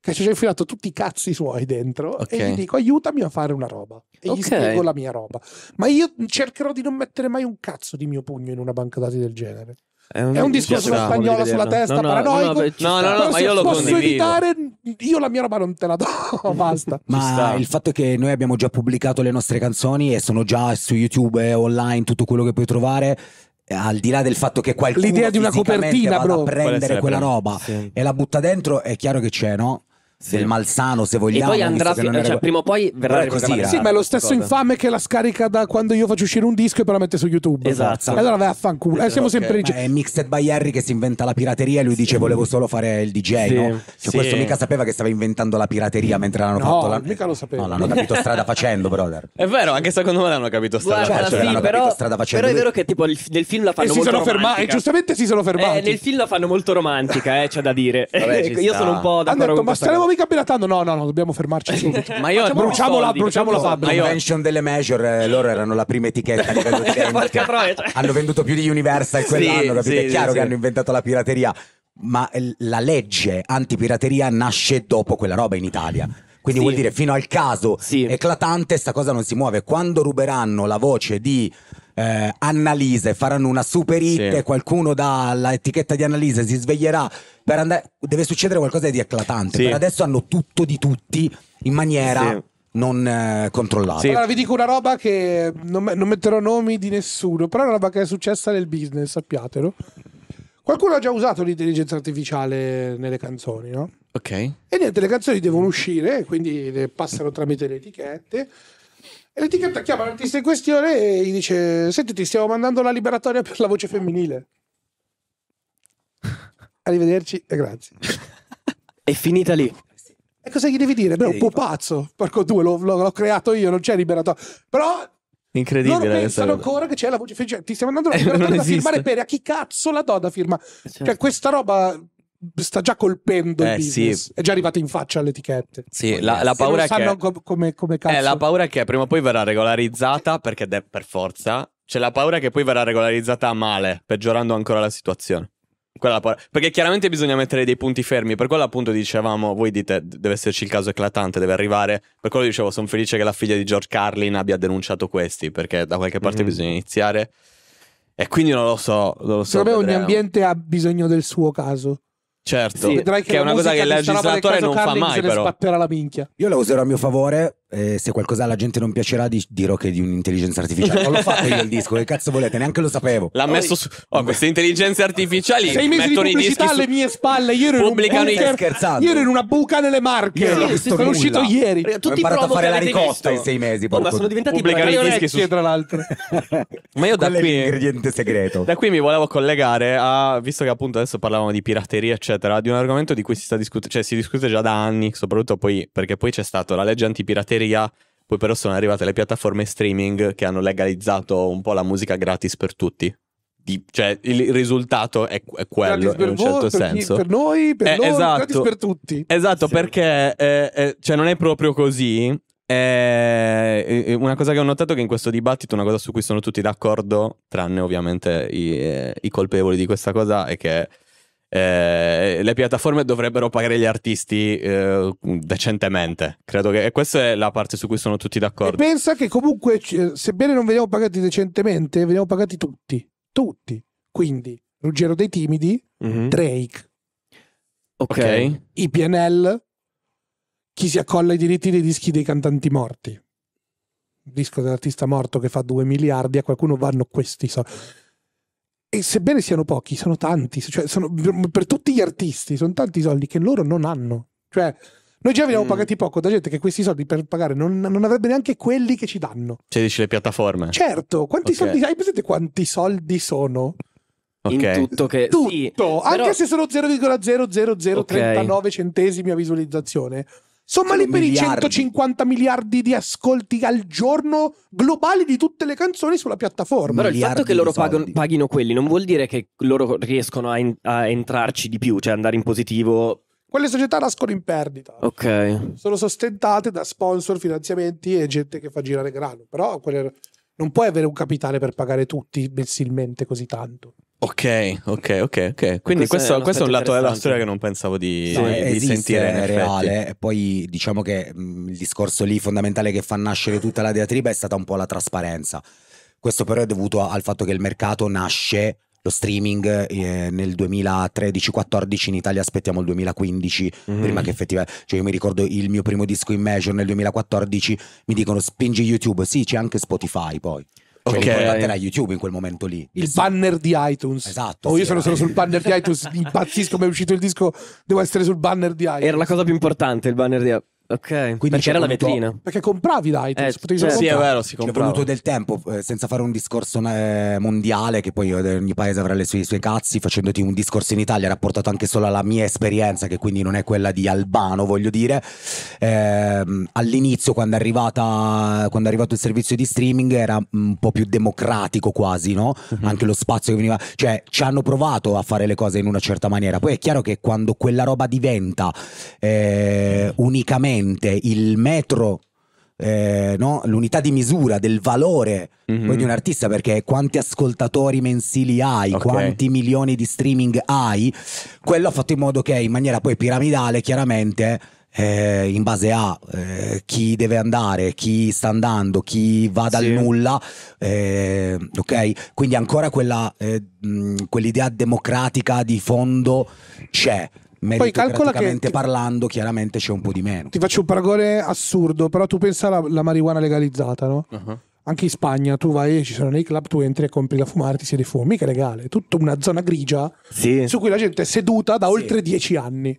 [SPEAKER 4] che ci ha infilato tutti i cazzi suoi dentro okay. e gli dico aiutami a fare una roba e okay. gli spiego la mia roba ma io cercherò di non mettere mai un cazzo di mio pugno in una banca
[SPEAKER 3] dati del genere è un, è un discorso in spagnolo sulla testa, no, no, paranoico. No, no, no, no ma io lo posso condivido. evitare,
[SPEAKER 4] io la mia roba non te la do. Basta.
[SPEAKER 3] ma il fatto è che noi abbiamo già pubblicato le nostre canzoni e sono già su YouTube, online, tutto quello che puoi trovare al di là del fatto che qualcuno l'idea di una copertina bro. a prendere quella roba sì. e la butta dentro è chiaro che c'è no? sì. del malsano, se vogliamo. E poi andrà, fi- cioè, prima o poi verrà così. Sì, ma è lo stesso infame
[SPEAKER 4] che la scarica da quando io faccio uscire un disco e poi la mette su YouTube. Esatto. E allora vai a fanculo. Eh, siamo okay. Esatto. sempre
[SPEAKER 3] in... È Mixed by Harry che si inventa la pirateria e lui sì. dice volevo solo fare il DJ, sì. no? Cioè, questo mica sapeva che stava inventando la pirateria mentre l'hanno no, fatto. La... mica
[SPEAKER 1] lo sapeva. No, l'hanno
[SPEAKER 3] capito strada facendo, brother.
[SPEAKER 1] È vero, anche secondo me l'hanno capito strada cioè, facendo. Sì, però, strada facendo. Però è vero che tipo nel film la fanno
[SPEAKER 2] molto romantica. E giustamente
[SPEAKER 4] si sono eh, fermati. Nel
[SPEAKER 2] film la fanno molto romantica, eh, c'è da dire. Io sono un po'
[SPEAKER 3] d'accordo con questa cosa
[SPEAKER 4] mica bilatando. No, no, no, dobbiamo fermarci subito.
[SPEAKER 3] ma io bruciamo, la, bruciamo la fabbrica. La convention delle major, eh, loro erano la prima etichetta a livello di Hanno venduto più di Universal quell'anno, capito? Sì, è chiaro sì. che hanno inventato la pirateria. Ma la legge antipirateria nasce dopo quella roba in Italia. Quindi sì. vuol dire fino al caso sì. eclatante sta cosa non si muove. Quando ruberanno la voce di eh, Annalise, faranno una super hit, sì. qualcuno dall'etichetta di Annalise si sveglierà per andare... Deve succedere qualcosa di eclatante. Sì. Per adesso hanno tutto di tutti in maniera... Sì non eh, controllata. Sì. Allora vi
[SPEAKER 4] dico una roba che non, non, metterò nomi di nessuno, però è una roba che è successa nel business, sappiatelo. Qualcuno ha già usato l'intelligenza artificiale nelle canzoni, no? Ok. E niente, le canzoni devono uscire, quindi passano tramite le etichette. E l'etichetta chiama l'artista in questione e gli dice: Senti, ti stiamo mandando la liberatoria per la voce femminile. Arrivederci e grazie.
[SPEAKER 2] È finita lì.
[SPEAKER 4] E cosa gli devi dire? Beh, un po' pazzo. Porco due, l'ho, l'ho creato io, non c'è liberatoria. Però
[SPEAKER 1] Incredibile. Loro pensano ancora
[SPEAKER 4] che c'è la voce femminile. Ti stiamo andando a eh, firmare per a chi cazzo la do da firma? Certo. Cioè, questa roba sta già colpendo eh, il business. Sì. È già arrivato in faccia alle etichette. Sì, la, la, paura che... com- come, come eh, la,
[SPEAKER 1] paura è che prima o poi verrà regolarizzata perché è per forza. C'è la paura che poi verrà regolarizzata male, peggiorando ancora la situazione. La perché chiaramente bisogna mettere dei punti fermi. Per quello appunto dicevamo, voi dite, deve esserci il caso eclatante, deve arrivare. Per quello dicevo, sono felice che la figlia di George Carlin abbia denunciato questi, perché da qualche parte mm-hmm. bisogna iniziare. E quindi non lo so.
[SPEAKER 3] Non lo so Secondo me ogni ambiente
[SPEAKER 4] ha bisogno del suo caso.
[SPEAKER 3] Certo, sì, che, che, è una cosa che il legislatore non fa mai però. Spatterà la minchia. Io la userò a mio favore eh, se qualcosa alla gente non piacerà di, dirò che è di un'intelligenza artificiale non l'ho fatto io il disco che cazzo volete neanche lo sapevo l'ha messo su
[SPEAKER 1] oh, queste intelligenze artificiali sei mesi di pubblicità alle mie
[SPEAKER 4] spalle io ero, in, un scherzando. io ero in una buca nelle marche io sì, sono nulla. uscito ieri ho imparato a fare la ricotta in sei mesi oh, ma sono diventati pubblicano i dischi su... tra
[SPEAKER 1] l'altro ma io da Quello qui
[SPEAKER 3] ingrediente segreto
[SPEAKER 1] da qui mi volevo collegare a visto che appunto adesso parlavamo di pirateria eccetera di un argomento di cui si sta discutendo cioè si discute già da anni soprattutto poi perché poi c'è stata la legge antipirateria pirateria. Poi però sono arrivate le piattaforme streaming che hanno legalizzato un po' la musica gratis per tutti. Di, cioè, il risultato è, è quello in un certo voi, senso. Per, chi, per noi, per eh, loro, esatto, per tutti. Esatto, sì. perché eh, eh, cioè non è proprio così. Eh, una cosa che ho notato è che in questo dibattito, una cosa su cui sono tutti d'accordo, tranne ovviamente i, eh, i colpevoli di questa cosa, è che eh, le piattaforme dovrebbero pagare gli artisti eh, decentemente. Credo che e questa è la parte su cui sono tutti d'accordo. E
[SPEAKER 4] pensa che comunque, eh, sebbene non veniamo pagati decentemente, veniamo pagati tutti. Tutti. Quindi, Ruggero dei Timidi, mm-hmm. Drake.
[SPEAKER 1] Ok.
[SPEAKER 4] IPNL, chi si accolla i diritti dei dischi dei cantanti morti. Il disco dell'artista morto che fa 2 miliardi, a qualcuno vanno questi soldi e sebbene siano pochi, sono tanti, cioè sono, per tutti gli artisti, sono tanti soldi che loro non hanno. Cioè, noi già veniamo mm. pagati poco da gente che questi soldi per pagare non, non avrebbe neanche quelli che ci danno.
[SPEAKER 1] Cioè dici le piattaforme? Certo,
[SPEAKER 4] quanti okay. soldi hai presente quanti soldi sono?
[SPEAKER 1] Okay. In tutto che tutto, sì, anche però... se sono
[SPEAKER 4] 0,00039 okay. centesimi a visualizzazione, Somma lì per i 150 miliardi di ascolti al giorno globali di tutte le canzoni sulla piattaforma. Però il fatto che loro pagano,
[SPEAKER 2] paghino quelli non vuol dire che loro riescono a, in, a entrarci di più, cioè andare in positivo
[SPEAKER 4] quelle società nascono in perdita.
[SPEAKER 2] Ok.
[SPEAKER 4] Sono sostentate da sponsor, finanziamenti e gente che fa girare grano. Però quelle... non puoi avere un capitale per pagare tutti mensilmente così tanto.
[SPEAKER 1] Ok, ok, ok, ok. Quindi questo, questo è, questo è un lato della storia che non pensavo di, no, di esiste, sentire. È reale. E
[SPEAKER 3] poi diciamo che mh, mm, il discorso lì fondamentale che fa nascere tutta la diatriba è stata un po' la trasparenza. Questo però è dovuto al fatto che il mercato nasce lo streaming eh, nel 2013-14 in Italia aspettiamo il 2015 mm. prima che effettivamente cioè io mi ricordo il mio primo disco in major nel 2014 mi dicono spingi YouTube sì c'è anche Spotify poi okay. Cioè, guarderà YouTube in quel momento lì.
[SPEAKER 4] Il sì. banner di iTunes. Esatto. Oh, sì, io sono, solo sul banner di iTunes, impazzisco, mi è uscito il disco, devo essere sul banner di iTunes. Era la cosa più importante il banner di iTunes. Ok, Quindi
[SPEAKER 2] perché era la vetrina.
[SPEAKER 4] Perché compravi l'iTunes,
[SPEAKER 2] eh, potevi cioè, Sì,
[SPEAKER 3] è vero, si cioè, comprava. Ci è voluto del tempo, eh, senza fare un discorso eh, mondiale, che poi eh, ogni paese avrà le sue, i suoi cazzi, facendoti un discorso in Italia rapportato anche solo alla mia esperienza, che quindi non è quella di Albano, voglio dire. Ehm, all'inizio, quando è, arrivata, quando è arrivato il servizio di streaming, era un po' più democratico quasi, no? Mm-hmm. Anche lo spazio che veniva... Cioè, ci hanno provato a fare le cose in una certa maniera. Poi è chiaro che quando quella roba diventa eh, unicamente effettivamente il metro eh, no? l'unità di misura del valore mm-hmm. di un artista, perché quanti ascoltatori mensili hai, okay. quanti milioni di streaming hai, quello ha fatto in modo che in maniera poi piramidale, chiaramente, eh, in base a eh, chi deve andare, chi sta andando, chi va dal sì. nulla, eh, ok? Quindi ancora quella, eh, mh, quell'idea democratica di fondo c'è meritocraticamente che, parlando chiaramente c'è un po' di meno. Ti
[SPEAKER 4] faccio un paragone assurdo, però tu pensa alla, alla marijuana legalizzata, no? Uh-huh. Anche in Spagna tu vai, ci sono nei club, tu entri e compri la fumare, ti siedi fuori, mica legale, è tutta una zona grigia sì. su cui la gente è seduta da sì. oltre dieci anni.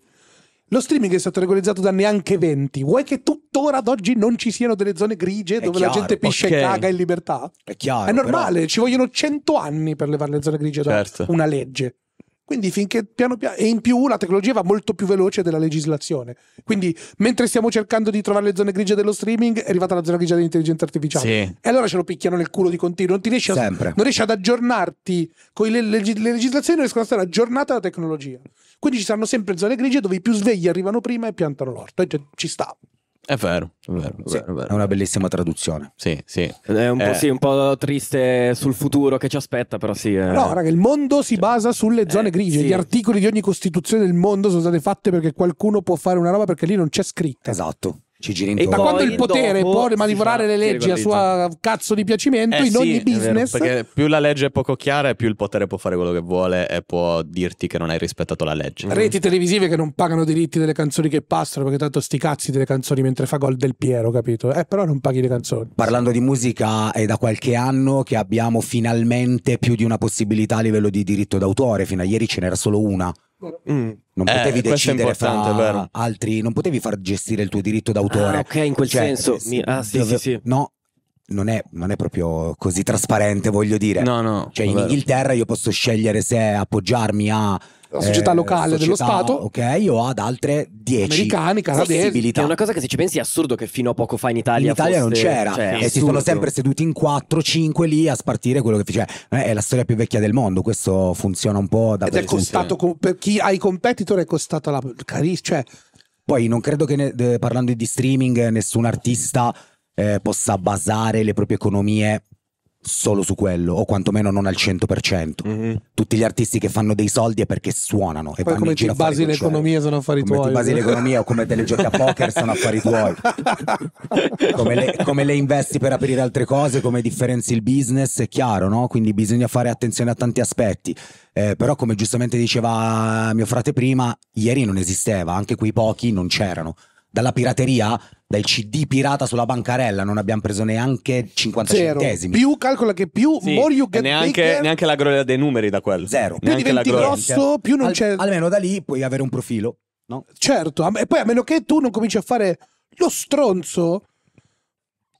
[SPEAKER 4] Lo streaming è stato regolarizzato da neanche 20. Vuoi che tuttora ad oggi non ci siano delle zone grigie dove chiaro, la gente pisce okay. e caga in libertà?
[SPEAKER 3] È chiaro. È normale, però...
[SPEAKER 4] ci vogliono cento anni per levare le zone grigie certo. da una legge. Quindi finché piano piano... E in più la tecnologia va molto più veloce della legislazione. Quindi mentre stiamo cercando di trovare le zone grigie dello streaming, è arrivata la zona grigia dell'intelligenza artificiale. Sì. E allora ce lo picchiano nel culo di continuo. Non, ti riesci, a, non riesci ad aggiornarti. Con le, le, le, legislazioni non riescono a stare aggiornate alla tecnologia. Quindi ci saranno sempre zone grigie dove i più svegli arrivano prima e piantano l'orto. E ci sta.
[SPEAKER 3] È vero, è mm. vero, sì, vero, vero. è una bellissima traduzione. Sì, sì.
[SPEAKER 2] È un, po', eh. sì, un po' triste sul futuro che
[SPEAKER 4] ci aspetta, però sì. Eh. No, raga, il mondo si cioè, basa sulle zone eh, grigie. Sì. Gli articoli di ogni costituzione del mondo sono state fatte perché qualcuno può fare una roba perché lì non c'è scritta. Esatto
[SPEAKER 1] ci gira intorno. E da quando il
[SPEAKER 4] potere può manipolare le leggi a suo cazzo di piacimento eh in sì, ogni business. Vero, perché
[SPEAKER 1] più la legge è poco chiara e più il potere può fare quello che vuole e può dirti che non hai rispettato la legge. Reti esatto.
[SPEAKER 4] televisive che non pagano diritti delle canzoni che passano perché tanto sti cazzi delle canzoni mentre fa gol del Piero, capito? Eh, però non paghi le canzoni.
[SPEAKER 3] Parlando di musica è da qualche anno che abbiamo finalmente più di una possibilità a livello di diritto d'autore, fino a ieri ce n'era solo una Mm. Non eh, potevi decidere fra altri, non potevi far gestire il tuo diritto d'autore. Ah, ok, in quel cioè, senso. Mi... Ah, sì, sì, sì. No, non è, non è, proprio così trasparente, voglio dire. No, no. Cioè, in Inghilterra io posso scegliere se appoggiarmi a la società eh, locale società, dello Stato. Ok, o ad altre 10 americane, canadesi. È una cosa che se ci pensi è assurdo che fino a poco fa in Italia. In Italia fosse, non c'era, cioè, e si sono sempre seduti in 4-5 lì a spartire quello che faceva. Cioè, è la storia più vecchia del mondo. Questo funziona un po' da Ed è costato
[SPEAKER 4] sì. per chi ha i competitor è costata la
[SPEAKER 3] carissima. Cioè... Poi non credo che ne, parlando di streaming nessun artista eh, possa basare le proprie economie solo su quello, o quantomeno non al 100%. Mm-hmm. Tutti gli artisti che fanno dei soldi è perché suonano. E poi come ti basi l'economia sono affari come tuoi. Come ti basi eh. l'economia o come te le giochi a poker sono affari tuoi. Come le, come le, investi per aprire altre cose, come differenzi il business, è chiaro, no? Quindi bisogna fare attenzione a tanti aspetti. Eh, però come giustamente diceva mio frate prima, ieri non esisteva, anche quei pochi non c'erano. Dalla pirateria dai CD pirata sulla bancarella non abbiamo preso neanche 50 Zero. centesimi. Più calcola che più sì, more you get neanche, bigger,
[SPEAKER 1] neanche la gloria dei numeri da quello.
[SPEAKER 3] Zero. Più neanche diventi grosso, cioè, più non Al, c'è Almeno da lì puoi avere un profilo, no? Certo,
[SPEAKER 4] e poi a meno che tu non cominci a fare lo stronzo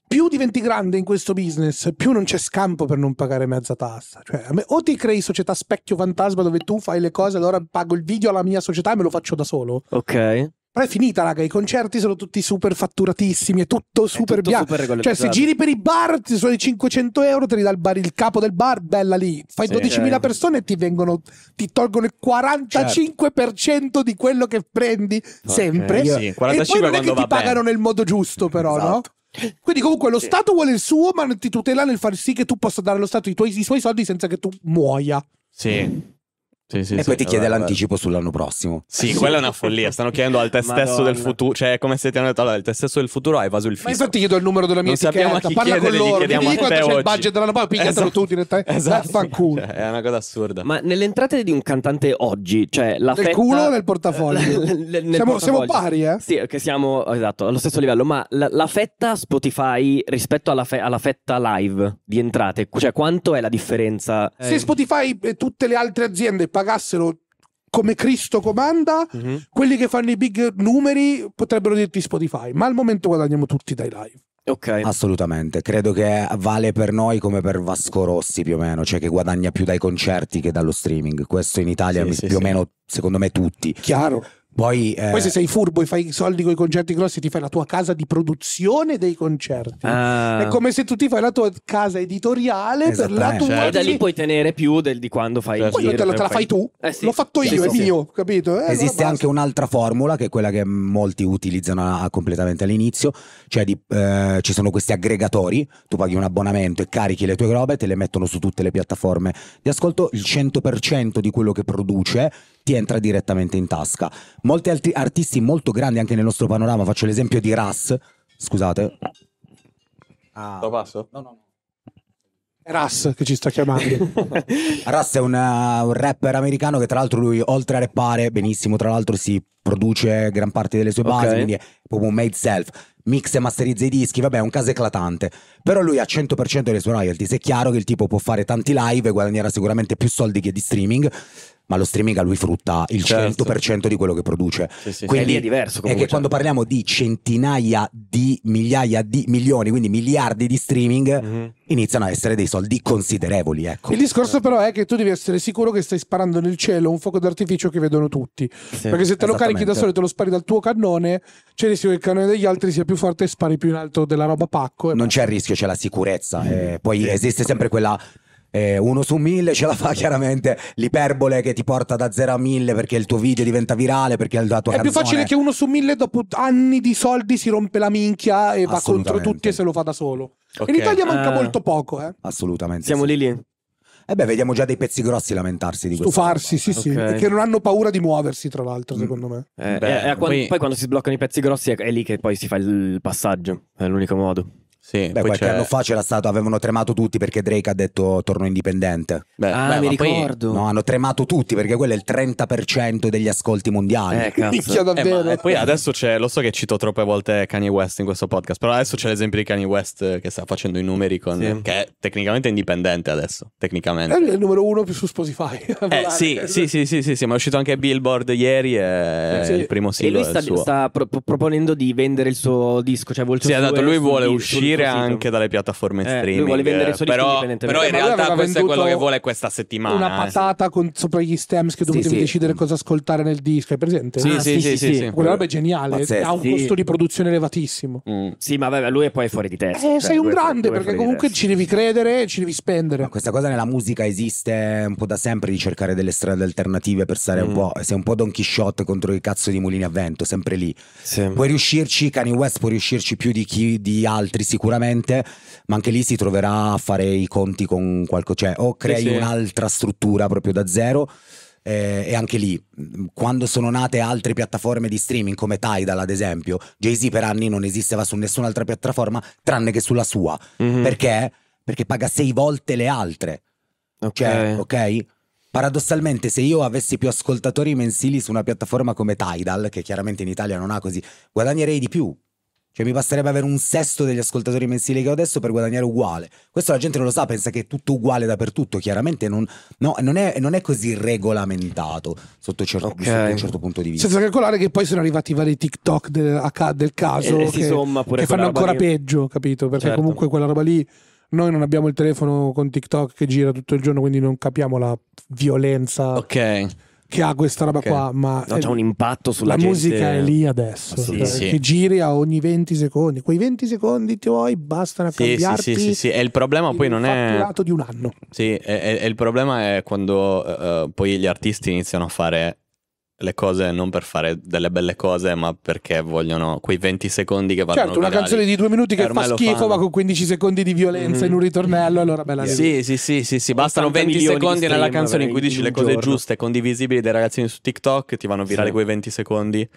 [SPEAKER 4] più diventi grande in questo business, più non c'è scampo per non pagare mezza tassa. Cioè, o ti crei società specchio fantasma dove tu fai le cose, allora pago il video alla mia società e me lo faccio da solo. Ok. Però è finita, raga. I concerti sono tutti super fatturatissimi. È tutto super è tutto bianco. Super cioè, se esatto. giri per i bar, ti sono i 500 euro, te li dà il, bar, il capo del bar, bella lì. Fai sì, 12.000 cioè... Eh. persone e ti, vengono, ti tolgono il 45% certo. di quello che prendi sempre. Okay, sì. E poi non è che ti pagano bene. nel modo giusto, però, esatto. no? Quindi comunque lo sì. Stato vuole il suo, ma non ti tutela nel far sì che tu possa dare allo Stato i, tuoi, i suoi soldi senza che tu muoia.
[SPEAKER 3] Sì. Sì, sì, e poi sì, ti chiede vabbè, l'anticipo vabbè. sull'anno prossimo. Sì, quella è una follia.
[SPEAKER 1] Stanno chiedendo al te stesso del futuro. Cioè, è come se ti hanno detto: allora, il te stesso del futuro ha evaso il fisco. Ma
[SPEAKER 4] infatti, do il numero della mia non etichetta. parla
[SPEAKER 1] chiedere, con loro. Dimmi quanto c'è oggi. il budget dell'anno prossimo. Pigliatelo esatto.
[SPEAKER 4] tu direttamente. Eh, esatto. Vaffanculo. Cioè,
[SPEAKER 1] è una cosa assurda. Ma
[SPEAKER 2] nelle entrate di un cantante oggi, cioè la nel fetta. Nel culo o nel
[SPEAKER 4] portafoglio? siamo, pari,
[SPEAKER 2] eh? Sì, che siamo esatto, allo stesso livello. Ma la, fetta Spotify rispetto alla, alla, fetta live di entrate, cioè quanto è la differenza? Se
[SPEAKER 4] Spotify e tutte le altre aziende pagano pagassero come Cristo comanda, mm-hmm. quelli che fanno i big numeri potrebbero dirti Spotify, ma al momento guadagniamo tutti dai live.
[SPEAKER 3] Ok. Assolutamente, credo che vale per noi come per Vasco Rossi più o meno, cioè che guadagna più dai concerti che dallo streaming. Questo in Italia sì, mi, sì, più sì. o meno, secondo me, tutti. Chiaro. Poi, eh... Poi, se sei
[SPEAKER 4] furbo e fai i soldi con i concerti grossi ti fai la tua casa di produzione dei concerti.
[SPEAKER 3] Ah. È come se
[SPEAKER 4] tu ti fai la tua casa editoriale per la
[SPEAKER 2] tua... Cioè, e da lì puoi tenere più del, di quando fai certo. il
[SPEAKER 4] Quello te, lo, te la fai tu, eh, sì. l'ho fatto io, sì, sì, è mio, capito?
[SPEAKER 2] Eh, Esiste
[SPEAKER 3] anche un'altra formula che è quella che molti utilizzano a, a completamente all'inizio, cioè di, eh, ci sono questi aggregatori, tu paghi un abbonamento e carichi le tue robe, te le mettono su tutte le piattaforme di ascolto, il 100% di quello che produce ti entra direttamente in tasca molti altri artisti molto grandi anche nel nostro panorama, faccio l'esempio di Ras, scusate.
[SPEAKER 1] Ah. Lo passo? No, no, no.
[SPEAKER 3] Ras che ci sta chiamando. Ras è un, uh, un, rapper americano che tra l'altro lui oltre a rappare benissimo, tra l'altro si produce gran parte delle sue basi, okay. quindi è proprio un made self, mix e masterizza i dischi, vabbè è un caso eclatante, però lui ha 100% delle sue royalties, è chiaro che il tipo può fare tanti live e guadagnerà sicuramente più soldi che di streaming, ma lo streaming a lui frutta il certo. 100% di quello che produce. Sì, sì, quindi è diverso. Comunque, è che certo. quando parliamo di centinaia di migliaia di milioni, quindi miliardi di streaming, mm-hmm. iniziano a essere dei soldi considerevoli. Ecco.
[SPEAKER 4] Il discorso però è che tu devi essere sicuro che stai sparando nel cielo un fuoco d'artificio che vedono tutti. Sì, perché se te lo carichi carichi da solo e te lo spari dal tuo
[SPEAKER 3] cannone, c'è il rischio che il cannone degli altri sia più forte e spari più in alto della roba pacco. Non basta. c'è il rischio, c'è la sicurezza. Mm. Eh, poi esiste sempre quella eh, uno su mille ce la fa chiaramente l'iperbole che ti porta da zero a mille perché il tuo video diventa virale perché la tua è canzone... più facile che
[SPEAKER 4] uno su mille dopo anni di soldi si rompe la minchia e va contro tutti e se lo fa da solo okay. in Italia manca uh, molto poco eh.
[SPEAKER 3] assolutamente siamo sì. lì lì e eh beh, vediamo già dei pezzi grossi lamentarsi di Stufarsi, questo. Stufarsi, sì, okay. sì. E che non
[SPEAKER 4] hanno paura di muoversi, tra l'altro, secondo me.
[SPEAKER 3] Eh, beh, eh, eh, quando, poi... poi quando
[SPEAKER 2] si sbloccano i pezzi grossi è, è lì che poi si fa il passaggio, è l'unico modo. Sì, beh, qualche c'è... anno fa
[SPEAKER 3] c'era stato, avevano tremato tutti perché Drake ha detto torno indipendente. Beh, ah, beh, mi ricordo. Poi... No, hanno tremato tutti perché quello è il 30% degli ascolti mondiali. Eh, davvero. Eh, ma, eh, poi adesso
[SPEAKER 1] c'è, lo so che cito troppe volte Kanye West in questo podcast, però adesso c'è l'esempio di Kanye West che sta facendo i numeri con... Sì. che è tecnicamente indipendente adesso, tecnicamente. È
[SPEAKER 4] il numero uno più su Spotify.
[SPEAKER 2] eh, sì,
[SPEAKER 1] sì, sì, sì, sì, sì, ma è uscito anche Billboard ieri e sì. il primo singolo E lui sta, sta
[SPEAKER 2] pro- proponendo di vendere il suo disco, cioè vuole Sì, esatto, lui vuole uscire vendere anche
[SPEAKER 1] dalle piattaforme eh, streaming. Lui vuole vendere solo però, però in realtà questo è quello che vuole questa settimana. Una eh,
[SPEAKER 4] patata con, sopra gli stems che sì, dovevi sì. decidere cosa ascoltare nel disco, è presente? Sì, ah, sì, sì,
[SPEAKER 1] sì, sì Quella roba
[SPEAKER 4] è geniale,
[SPEAKER 2] Pazzesco. ha un costo di
[SPEAKER 4] produzione elevatissimo.
[SPEAKER 2] Mm. Sì, ma vabbè, lui è poi fuori di testa. Eh, cioè, sei un grande perché
[SPEAKER 4] comunque
[SPEAKER 3] ci devi credere e ci devi spendere. questa cosa nella musica esiste un po' da sempre di cercare delle strade alternative per stare un mm. po', sei un po' Don Quixote contro i cazzo di mulini a vento, sempre lì. Puoi riuscirci, Kanye West può riuscirci più di chi di altri sicuramente sicuramente, ma anche lì si troverà a fare i conti con qualcosa, cioè o crei sì, sì. un'altra struttura proprio da zero. Eh, e anche lì, mm, quando sono nate altre piattaforme di streaming come Tidal ad esempio, Jay-Z per anni non esisteva su nessun'altra piattaforma tranne che sulla sua. Mm-hmm. Perché? Perché paga sei volte le altre. Okay. Cioè, ok? Paradossalmente, se io avessi più ascoltatori mensili su una piattaforma come Tidal, che chiaramente in Italia non ha così, guadagnerei di più cioè mi basterebbe avere un sesto degli ascoltatori mensili che ho adesso per guadagnare uguale. Questo la gente non lo sa, pensa che è tutto uguale dappertutto. Chiaramente non, no, non, è, non è, così regolamentato sotto, certo, okay. sotto, un certo punto di vista. Senza calcolare che poi sono arrivati i vari
[SPEAKER 4] TikTok del, del caso e, eh, che, che fanno ancora lì. peggio, capito? Perché certo. comunque quella roba lì noi non abbiamo il telefono con TikTok che gira tutto il giorno, quindi non capiamo la violenza. Ok che ha questa roba okay. qua, ma no, c'è un impatto sulla la gente. musica è lì adesso, sì, cioè, sì. che giri a ogni 20 secondi. Quei 20 secondi tuoi bastano a sì, cambiarti. Sì, sì, sì, E il
[SPEAKER 1] problema il poi non è di un anno. Sì, e il problema è quando uh, poi gli artisti iniziano a fare le cose non per fare delle belle cose, ma perché vogliono quei 20 secondi che vanno Certo, una canzone di due minuti che eh, fa schifo, ma
[SPEAKER 4] con 15 secondi di violenza mm-hmm. in un mm. ritornello, allora bella sì,
[SPEAKER 1] sì, sì, sì, sì, bastano 20 secondi nella canzone in cui dici le cose giorno. giuste, condivisibili dai ragazzini su TikTok, ti vanno virali sì. quei 20 secondi.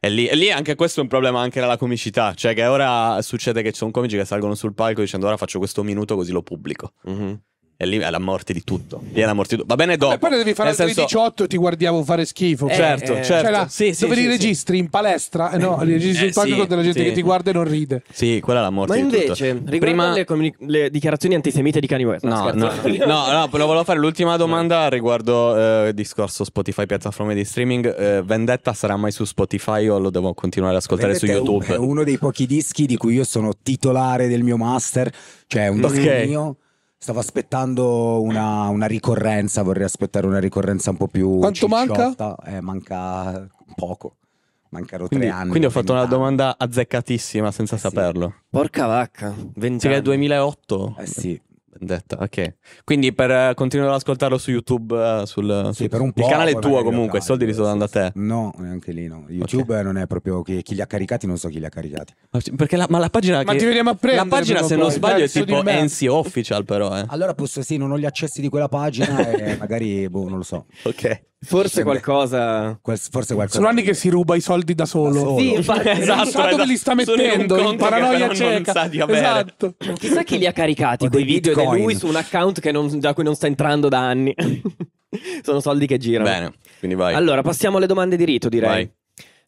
[SPEAKER 1] E lì, e lì, anche questo è un problema anche nella comicità, cioè che ora succede che ci sono comici che salgono sul palco dicendo ora faccio questo minuto così lo pubblico. Mm-hmm. E lì è la morte di tutto. Lì è la morte di tutto. Va bene dopo. E poi devi fare altri 18
[SPEAKER 4] e ti guardiamo fare schifo. Eh, certo, eh, certo. Cioè la, sì, sì, dove sì, li registri in palestra? Eh,
[SPEAKER 1] no, li registri eh, in palco con della gente che ti
[SPEAKER 4] guarda e non ride.
[SPEAKER 1] Sì, quella è la morte Ma invece, di tutto. Prima... Le,
[SPEAKER 2] comuni- le, dichiarazioni antisemite di Kanye West. No, no,
[SPEAKER 1] no, no, volevo fare l'ultima domanda riguardo eh, discorso Spotify, piattaforme di streaming. Eh, Vendetta sarà mai su Spotify o lo devo continuare ad ascoltare Vendetta su YouTube? È
[SPEAKER 3] uno dei pochi dischi di cui io sono titolare del mio master, cioè un mm. disco okay. mio Stavo aspettando una, una, ricorrenza, vorrei aspettare una ricorrenza un po' più... Quanto cicciotta. manca? Eh, manca poco, mancano quindi, tre anni. Quindi
[SPEAKER 1] ho fatto una anni. domanda azzeccatissima senza eh saperlo. Sì. Porca vacca, 20 Perché è 2008?
[SPEAKER 3] Eh sì. Vendetta, ok.
[SPEAKER 1] Quindi per eh, continuare ad ascoltarlo su YouTube, eh, sul,
[SPEAKER 3] sì, su- per un po'. il canale è tuo comunque, i soldi li sto dando a te. No, neanche lì no. YouTube eh, non è proprio chi, chi li ha caricati, non so chi li ha caricati. Ma, perché la, ma la pagina Ma che- ti vediamo a prendere. La pagina, se non poi, sbaglio, è cazzo tipo NC Official però, eh. Allora posso sì, non ho gli accessi di quella pagina e eh, magari boh, non lo
[SPEAKER 1] so. Ok. Forse qualcosa. forse qualcosa. Sono
[SPEAKER 3] anni che si ruba i soldi da solo. Da solo. Sì,
[SPEAKER 4] infatti, esatto, esatto, che li sta mettendo in paranoia cieca. Non sa di Esatto.
[SPEAKER 2] Chissà chi li ha caricati quei video di lui su un account non, da cui non sta entrando da anni. Sono soldi che girano. Bene, quindi vai. Allora, passiamo alle domande di rito, direi.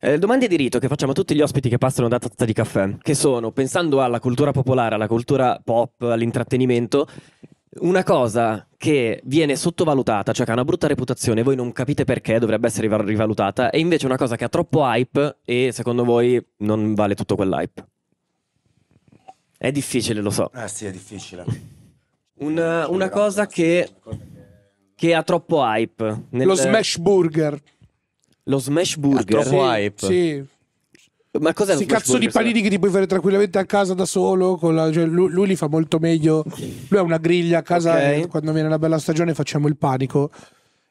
[SPEAKER 2] Vai. Eh, domande di rito che facciamo a tutti gli ospiti che passano da tazza di caffè, che sono, pensando alla cultura popolare, alla cultura pop, all'intrattenimento, una cosa che viene sottovalutata, cioè che ha una brutta reputazione, voi non capite perché dovrebbe essere rivalutata, è invece una cosa che ha troppo hype e secondo voi non vale tutto quell'hype. È difficile, lo so. Ah sì, è difficile. Eh, una, una cosa che, che ha troppo hype. Nel... Lo smash burger. Lo smash burger? Ha troppo sì, hype. Sì. Ma cos'è Sti cazzo di panini
[SPEAKER 4] che ti puoi fare tranquillamente a casa da solo. La, cioè lui, lui, li fa molto meglio. Lui ha una griglia a casa. Okay. Quando viene una bella stagione facciamo il panico.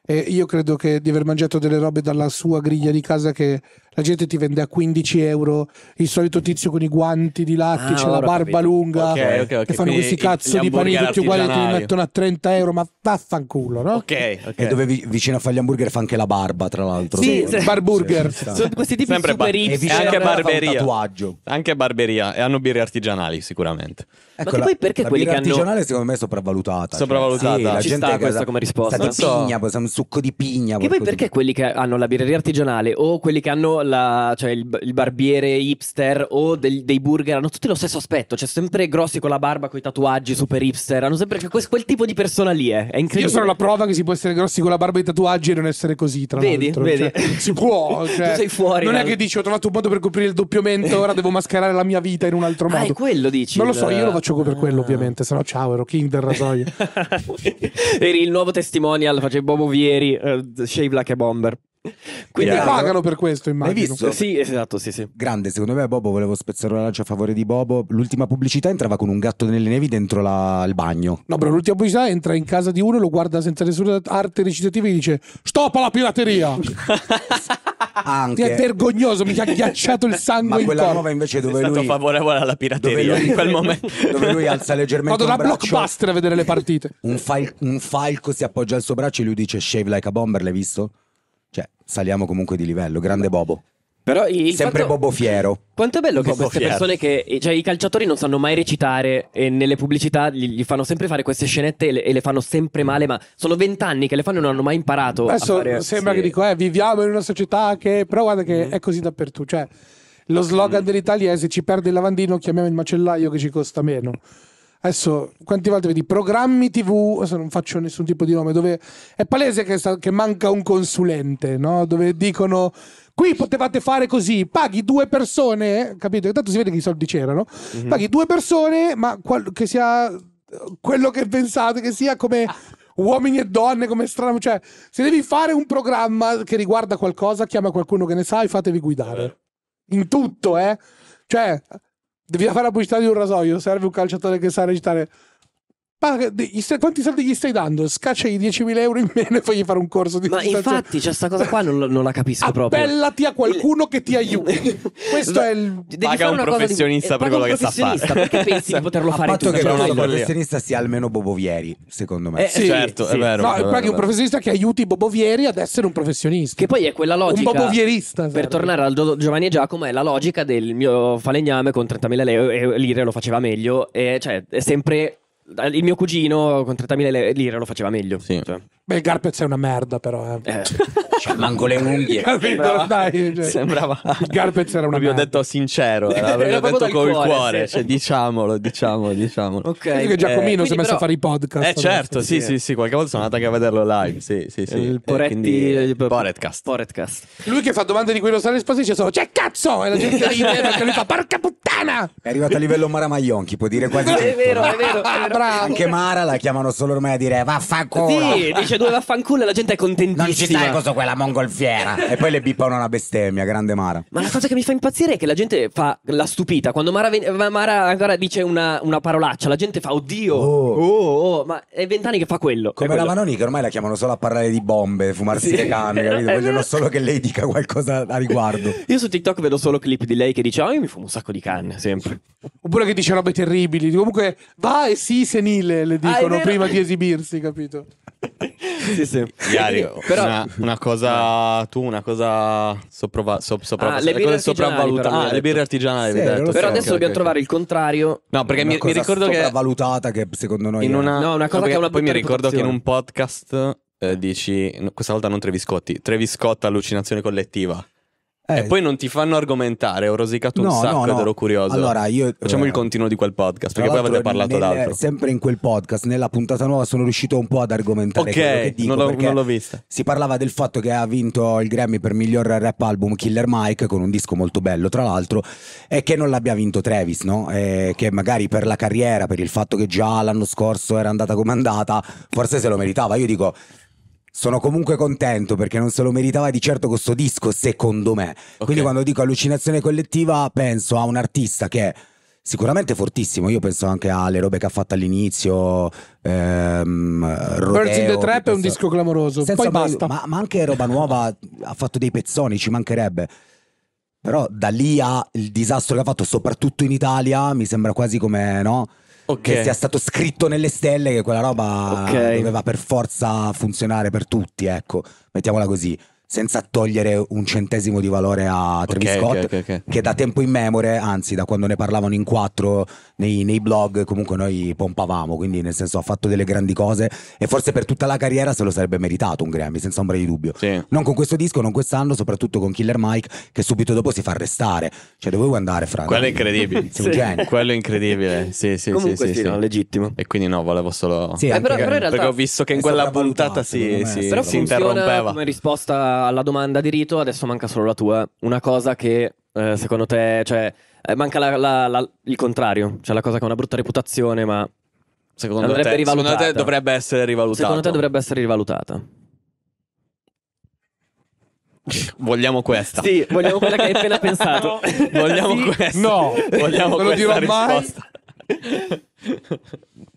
[SPEAKER 4] E io credo che di aver mangiato delle robe dalla sua griglia di casa che la gente ti vende a 15 euro il solito tizio con i guanti di lattice, ah, la barba capito. lunga, okay, okay, okay. che fanno Quindi questi cazzo di panini tutti uguali e ti mettono a 30 euro, ma vaffanculo, no? Ok,
[SPEAKER 3] E dove vi, vicino a Fagli Hamburger fa anche la barba, tra l'altro. Sì, sì. Barburger. Sì, Sono
[SPEAKER 1] questi tipi Sempre super bar- hip. E
[SPEAKER 3] anche barberia.
[SPEAKER 1] Anche barberia. E hanno birre artigianali, sicuramente.
[SPEAKER 3] Ecco, ma la, poi perché la quelli che hanno... artigianale secondo me è sopravvalutata. Cioè. Sopravvalutata. Cioè, sì, la ci gente sta questa come risposta. Sta di pigna, un succo di pigna. Che poi
[SPEAKER 2] perché quelli che hanno la birreria artigianale o quelli che hanno la, cioè il, il, barbiere hipster o del, dei burger hanno tutti lo stesso aspetto, cioè sempre grossi con la barba, con i tatuaggi,
[SPEAKER 4] super hipster, hanno sempre cioè, quel, quel tipo di persona lì, eh. è incredibile. Io sono la prova che si può essere grossi con la barba e i tatuaggi e non essere così, tra vedi, l'altro. Vedi, cioè, si può, cioè, tu sei fuori. Non dal... è eh. che dici ho trovato un modo per coprire il doppio mento, ora devo mascherare la mia vita in un altro modo. Ah, è quello dici? Non lo so, io lo faccio per ah. quello ovviamente, se no ciao, ero king del rasoio.
[SPEAKER 2] Eri il nuovo testimonial, facevo Bobo Vieri, uh, Shave Like a Bomber.
[SPEAKER 3] Quindi yeah. pagano per
[SPEAKER 2] questo, immagino. Hai visto? Sì, esatto, sì, sì.
[SPEAKER 3] Grande, secondo me Bobo volevo spezzare la lancia a favore di Bobo. L'ultima pubblicità entrava con un gatto nelle nevi dentro la... il bagno. No,
[SPEAKER 4] però l'ultima pubblicità entra in casa di uno, e lo guarda senza nessuna arte recitativa e dice "Stop alla pirateria".
[SPEAKER 3] Anche. È
[SPEAKER 4] vergognoso, mi ha ghiacciato il sangue Ma quella nuova
[SPEAKER 3] invece dove È lui stato favorevole alla pirateria lui... in quel momento. dove lui alza leggermente Vado da braccio... blockbuster a vedere le partite. Un, fal... un falco si appoggia al suo braccio e lui dice "Shave like a bomber", l'hai visto? Cioè, saliamo comunque di livello. Grande Bobo. Però il Sempre fatto... Bobo Fiero. Quanto è bello che Bobo queste Fiero. persone
[SPEAKER 2] che. Cioè, i calciatori non sanno mai recitare e nelle pubblicità gli, gli fanno sempre fare queste scenette e le, e le fanno sempre male, ma sono vent'anni che le fanno e non hanno mai imparato. Adesso fare... sembra sì. che dico,
[SPEAKER 4] eh, viviamo in una società che. Però guarda che mm. è così dappertutto. Cioè, lo slogan mm. dell'Italia è se ci perde il lavandino, chiamiamo il macellaio che ci costa meno. Adesso, quanti volte vedi programmi TV, adesso non faccio nessun tipo di nome, dove è palese che, sta, che manca un consulente, no? Dove dicono qui potevate fare così, paghi due persone, capito? Intanto si vede che i soldi c'erano, mm-hmm. paghi due persone, ma qual- che sia quello che pensate che sia come ah. uomini e donne, come strano, cioè se devi fare un programma che riguarda qualcosa, chiama qualcuno che ne sa e fatevi guidare. Eh. In tutto, eh? Cioè, Devi fare la pubblicità di un rasoio, serve un calciatore che sa recitare quanti soldi gli stai dando? Scaccia i 10.000 euro in meno e fagli fare un corso di Ma infatti,
[SPEAKER 2] c'è cioè, sta cosa qua non, non la capisco Appellati proprio.
[SPEAKER 4] Appellati a qualcuno che ti aiuti.
[SPEAKER 1] Questo è
[SPEAKER 4] il. Devi
[SPEAKER 2] eh, Paga un professionista di... per quello che sa fare. Perché pensi di poterlo a
[SPEAKER 1] fare tu? che cioè, il cioè, professionista
[SPEAKER 3] sia almeno Bobovieri, secondo me. Eh, sì, certo, sì. è vero. No, è paghi un
[SPEAKER 4] professionista che aiuti Bobovieri ad essere un professionista. Che poi è quella
[SPEAKER 2] logica. Un Bobovierista. Per serve. tornare al Do- Giovanni e Giacomo, è la logica del mio falegname con 30.000 lire lo faceva meglio. E cioè, è sempre il mio cugino con 30.000 lire lo faceva meglio. Sì. Cioè.
[SPEAKER 4] Beh, il Garpez è una merda, però. Eh. Eh, cioè, cioè
[SPEAKER 2] manco le unghie.
[SPEAKER 1] Capito? Sembrava, Dai, cioè, sembrava... Il Garpez era una merda. Vi ho detto sincero, era, detto col il cuore. Sì. Cioè, diciamolo, diciamolo, diciamolo. Ok. Sì, che eh, Giacomino eh, si è messo però... a fare i podcast. Eh, certo, sì, sì, sì. Qualche volta sono andato anche a vederlo live. Sì, sì, sì. Il eh, Poretti.
[SPEAKER 3] il Poretcast. Poretcast.
[SPEAKER 4] Lui che fa domande di quello non sa le risposte, solo c'è cazzo! E la gente
[SPEAKER 3] ride perché lui fa porca puttana! È arrivato a livello Mara Maionchi, può dire quasi tutto. È vero,
[SPEAKER 2] è vero. Anche
[SPEAKER 3] Mara la chiamano solo ormai a dire vaffanculo. Sì, dice due vaffanculo e la gente è contentissima. Non ci stai cosa quella mongolfiera. e poi le bippano una bestemmia, grande Mara. Ma la cosa che mi
[SPEAKER 2] fa impazzire è che la gente fa la stupita. Quando Mara, Mara ancora dice una, una, parolaccia, la gente fa oddio. Oh, oh, oh, oh. ma è vent'anni che fa quello. Come quello. la Manoni
[SPEAKER 3] che ormai la chiamano solo a parlare di bombe, fumarsi sì. le canne, capito? Vogliono esatto. solo che lei dica
[SPEAKER 4] qualcosa a
[SPEAKER 3] riguardo.
[SPEAKER 2] Io su TikTok vedo solo clip di lei che dice oh, io mi fumo un sacco di canne, sempre".
[SPEAKER 4] Oppure che dice robe terribili, comunque va e si senile le ah, dicono ah, prima di esibirsi, capito?
[SPEAKER 1] sì, sì. Iario, Però... una, una, cosa ah. tu, una cosa soprava, so, sopra, ah, le birre sopravvalutate. Ah, le birre artigianali. Sì, detto, so. adesso okay, dobbiamo okay.
[SPEAKER 3] trovare il contrario. No, perché mi, mi, ricordo che. valutata che secondo noi. In una... No, una cosa no, che una Poi mi ricordo che in un
[SPEAKER 1] podcast eh, dici, questa volta non Treviscotti, Treviscotta allucinazione collettiva. Eh, e poi non ti fanno argomentare, ho rosicato un no, sacco no, ed ero curioso. Allora, io, Facciamo eh, il continuo di quel podcast, perché poi avete parlato nel, d'altro.
[SPEAKER 3] Sempre in quel podcast, nella puntata nuova, sono riuscito un po' ad argomentare. Ok, dico, non, l'ho, non l'ho vista. Si parlava del fatto che ha vinto il Grammy per miglior rap album Killer Mike, con un disco molto bello tra l'altro, e che non l'abbia vinto Travis, no? E che magari per la carriera, per il fatto che già l'anno scorso era andata come andata, forse se lo meritava. Io dico, sono comunque contento perché non se lo meritava di certo questo disco, secondo me. Okay. Quindi quando dico allucinazione collettiva penso a un artista che è sicuramente fortissimo, io penso anche alle robe che ha fatto all'inizio. Ehm, Rodeo, Birds in the Trap è un disco clamoroso, Senza poi basta. Ma, ma anche roba nuova, ha fatto dei pezzoni, ci mancherebbe. Però da lì al disastro che ha fatto, soprattutto in Italia, mi sembra quasi come, no? okay. che sia stato scritto nelle stelle che quella roba okay. doveva per forza funzionare per tutti, ecco, mettiamola così senza togliere un centesimo di valore a Travis okay, Scott, okay, okay, che da tempo in memore, anzi da quando ne parlavano in quattro nei, nei, blog, comunque noi pompavamo, quindi nel senso ha fatto delle grandi cose e forse per tutta la carriera se lo sarebbe meritato un Grammy, senza ombra di dubbio. Sì. Non con questo disco, non quest'anno, soprattutto con Killer Mike, che subito dopo si fa arrestare. Cioè dove vuoi andare, Franco? Quello è incredibile. Sei sì.
[SPEAKER 1] Quello è incredibile, sì, sì, Comunque sì, sì, sì. No, legittimo. E quindi no, volevo solo... Sì, eh, però, perché, però perché ho visto che in quella puntata si, si, però si interrompeva. come
[SPEAKER 2] risposta alla domanda di Rito, adesso manca solo la tua. Una cosa che eh, secondo te, cioè, eh, manca la, la, la, il contrario, cioè la cosa che ha una brutta reputazione, ma secondo te, secondo te, dovrebbe essere
[SPEAKER 1] rivalutata. Secondo te
[SPEAKER 2] dovrebbe essere rivalutata.
[SPEAKER 1] Vogliamo questa.
[SPEAKER 3] Sì, vogliamo quella che hai appena pensato.
[SPEAKER 1] vogliamo sì, questa. No, vogliamo non questa lo dirò risposta. mai.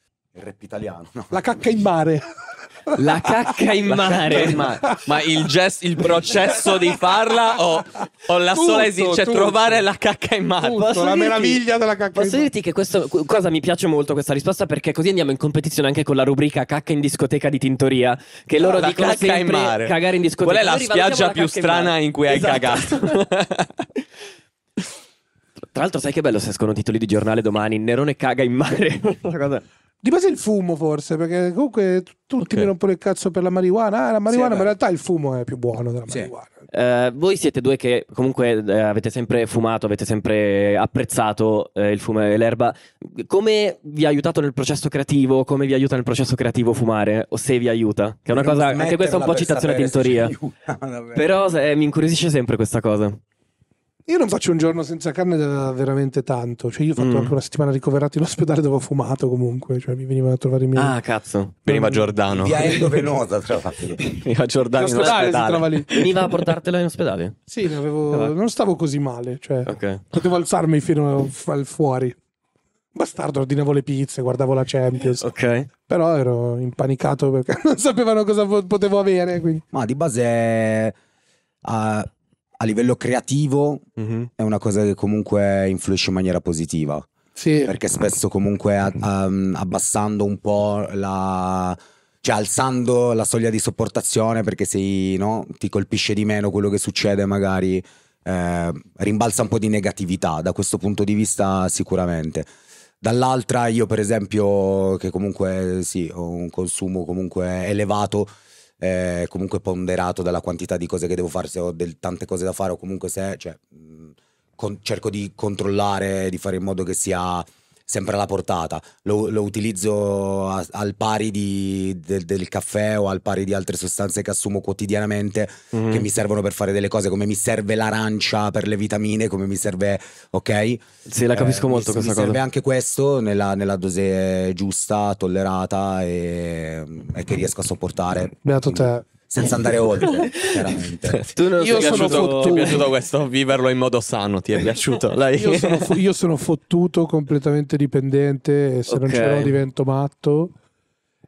[SPEAKER 3] il rap italiano. No?
[SPEAKER 1] La cacca
[SPEAKER 4] in mare. La cacca in mare. Ma
[SPEAKER 1] il, gest, il, processo di farla o, o la tutto, sola esigenza? Cioè trovare la cacca in mare. Tutto, posso la dirti, meraviglia
[SPEAKER 4] della cacca in mare. Posso dirti
[SPEAKER 2] che questa cosa mi piace molto questa risposta perché così andiamo in competizione anche con la rubrica cacca in discoteca di Tintoria. Che loro no, dicono cacca in mare. cagare in discoteca. Qual è la spiaggia la più strana in, in cui esatto. hai
[SPEAKER 1] cagato?
[SPEAKER 2] Tra l'altro sai che bello se escono titoli di giornale domani, Nerone caga in mare. cosa.
[SPEAKER 4] Di base il fumo forse, perché comunque tutti okay. mi rompono il cazzo per la marijuana. Ah, la marijuana, sì, ma in realtà il fumo è più buono della sì. marijuana.
[SPEAKER 2] Eh, voi siete due che comunque eh, avete sempre fumato, avete sempre apprezzato eh, il fumo e l'erba. Come vi ha aiutato nel processo creativo? Come vi aiuta nel processo creativo fumare? O se vi aiuta? Che è una cosa, anche questa è un po' citazione di teoria. Però eh, mi incuriosisce sempre questa cosa.
[SPEAKER 4] Io non faccio un giorno senza carne da veramente tanto. Cioè, io ho fatto mm. anche una settimana ricoverato in ospedale dove ho fumato comunque. Cioè, mi venivano a trovare i miei. Ah,
[SPEAKER 1] cazzo. Veniva Giordano. Via endovenosa, tra l'altro. Veniva Giordano in ospedale. Si lì. Veniva a portartela in ospedale?
[SPEAKER 4] Sì, avevo... Eh, non stavo così male. Cioè, okay. Potevo alzarmi fino al fuori. Bastardo, ordinavo le pizze, guardavo la Champions. Ok. Però ero impanicato perché
[SPEAKER 3] non sapevano cosa potevo avere. Quindi. Ma di base è. Uh eh, a livello creativo mm-hmm. è una cosa che comunque influisce in maniera positiva. Sì. Perché spesso comunque a, a, mm-hmm. um, abbassando un po' la... Cioè alzando la soglia di sopportazione perché sei, no, ti colpisce di meno quello che succede magari eh, rimbalza un po' di negatività da questo punto di vista sicuramente. Dall'altra io per esempio che comunque sì ho un consumo comunque elevato eh, comunque ponderato dalla quantità di cose che devo fare, se ho del, tante cose da fare o comunque se... Cioè, con, cerco di controllare, di fare in modo che sia sempre alla portata, lo, lo utilizzo a, al pari di, de, del caffè o al pari di altre sostanze che assumo quotidianamente mm. che mm-hmm. mi servono per fare delle cose, come mi serve l'arancia per le vitamine, come mi serve, ok? Sì, la capisco eh, molto mi, questa mi cosa. Mi serve anche questo nella, nella, dose giusta, tollerata e, e che riesco a sopportare. Beato te senza andare oltre, chiaramente. tu non io sono piaciuto, fottuto. Ti è piaciuto questo viverlo in modo
[SPEAKER 1] sano? Ti è piaciuto? io, sono,
[SPEAKER 4] io, sono, fottuto, completamente dipendente. E se okay. non ce l'ho divento matto.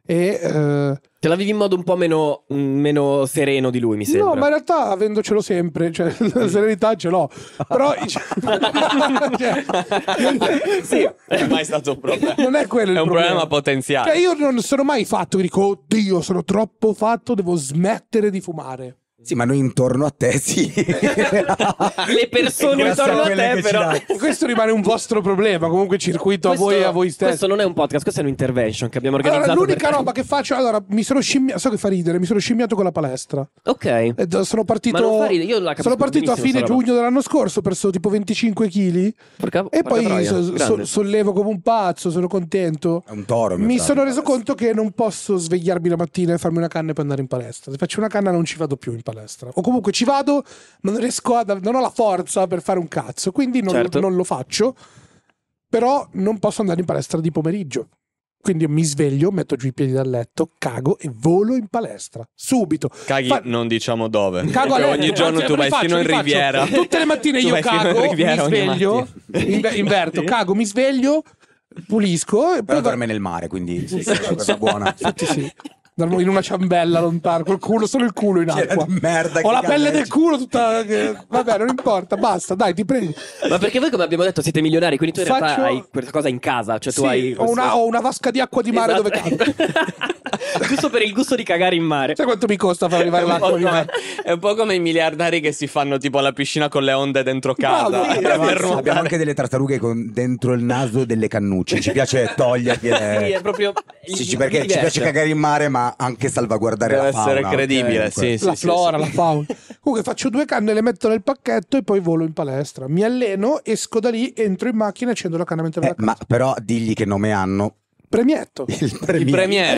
[SPEAKER 4] E, eh...
[SPEAKER 2] Te la vivi in modo un po' meno, mm, meno, sereno di
[SPEAKER 1] lui, mi sembra. No, ma in
[SPEAKER 4] realtà avendocelo sempre, cioè, la serenità ce l'ho.
[SPEAKER 1] Però... cioè... sì, è mai stato un problema. Non è quello è il un problema potenziale.
[SPEAKER 3] Cioè,
[SPEAKER 4] io non sono mai fatto, che dico, oddio, sono troppo fatto, devo smettere di fumare.
[SPEAKER 3] Sì, ma noi intorno a te sì. Le persone intorno a te però. Questo
[SPEAKER 2] rimane un vostro problema, comunque circuito questo, a voi e a voi stessi. Questo non è un podcast, questo è un
[SPEAKER 3] intervention
[SPEAKER 2] che abbiamo organizzato. Allora, l'unica roba
[SPEAKER 4] che faccio, allora, mi sono scimmiato, so che fa ridere, mi sono scimmiato con la palestra. Ok. E sono partito, ridere, sono partito a fine giugno dell'anno scorso, ho perso tipo 25 kg. E poi so, so, sollevo come un pazzo, sono contento.
[SPEAKER 3] È un toro. Mi sono
[SPEAKER 4] reso palestra. conto che non posso svegliarmi la mattina e farmi una canna e poi andare in palestra. Se faccio una canna non ci vado più in palestra palestra. O comunque ci vado, ma non riesco a. non ho la forza per fare un cazzo, quindi non, certo. non lo faccio. Però non posso andare in palestra di pomeriggio. Quindi mi sveglio, metto giù i piedi dal letto, cago e volo in palestra. Subito.
[SPEAKER 1] Caghi, Fa... non diciamo dove. Cago letto, ogni giorno cioè, tu vai fino in Riviera. Tutte le mattine io cago, Riviera, mi sveglio, inver- inverto, cago,
[SPEAKER 3] mi sveglio, pulisco. E poi Però dorme nel mare, quindi sì, sì, è una cosa buona. Infatti sì
[SPEAKER 4] in una ciambella lontano, col culo, solo il culo in acqua.
[SPEAKER 3] Merda, Ho la pelle del
[SPEAKER 4] culo tutta. Eh, vabbè, non importa, basta, dai, ti prendi. Ma perché
[SPEAKER 2] voi, come abbiamo detto, siete milionari, quindi tu in Faccio... realtà hai questa cosa in casa. Cioè, tu hai. Ho una,
[SPEAKER 4] ho una, vasca di acqua di mare esatto. dove cado.
[SPEAKER 1] Giusto per il gusto di cagare in mare. Sai quanto mi costa far arrivare l'acqua di mare? È un po' come i miliardari che si fanno tipo alla piscina con le onde dentro casa. No, sì, per abbiamo
[SPEAKER 3] anche delle tartarughe con dentro il naso delle cannucce. Ci piace toglierti. sì, è proprio. Sì, perché ci piace cagare in mare, ma anche salvaguardare Deve la fauna. Deve essere credibile, okay, sì, la sì, flora, sì, la
[SPEAKER 4] fauna. Comunque faccio due canne, le metto nel pacchetto e poi volo in palestra. Mi alleno, esco
[SPEAKER 3] da lì, entro in macchina e accendo la canna mentre eh, Ma però digli che nome hanno, premietto. Il premier,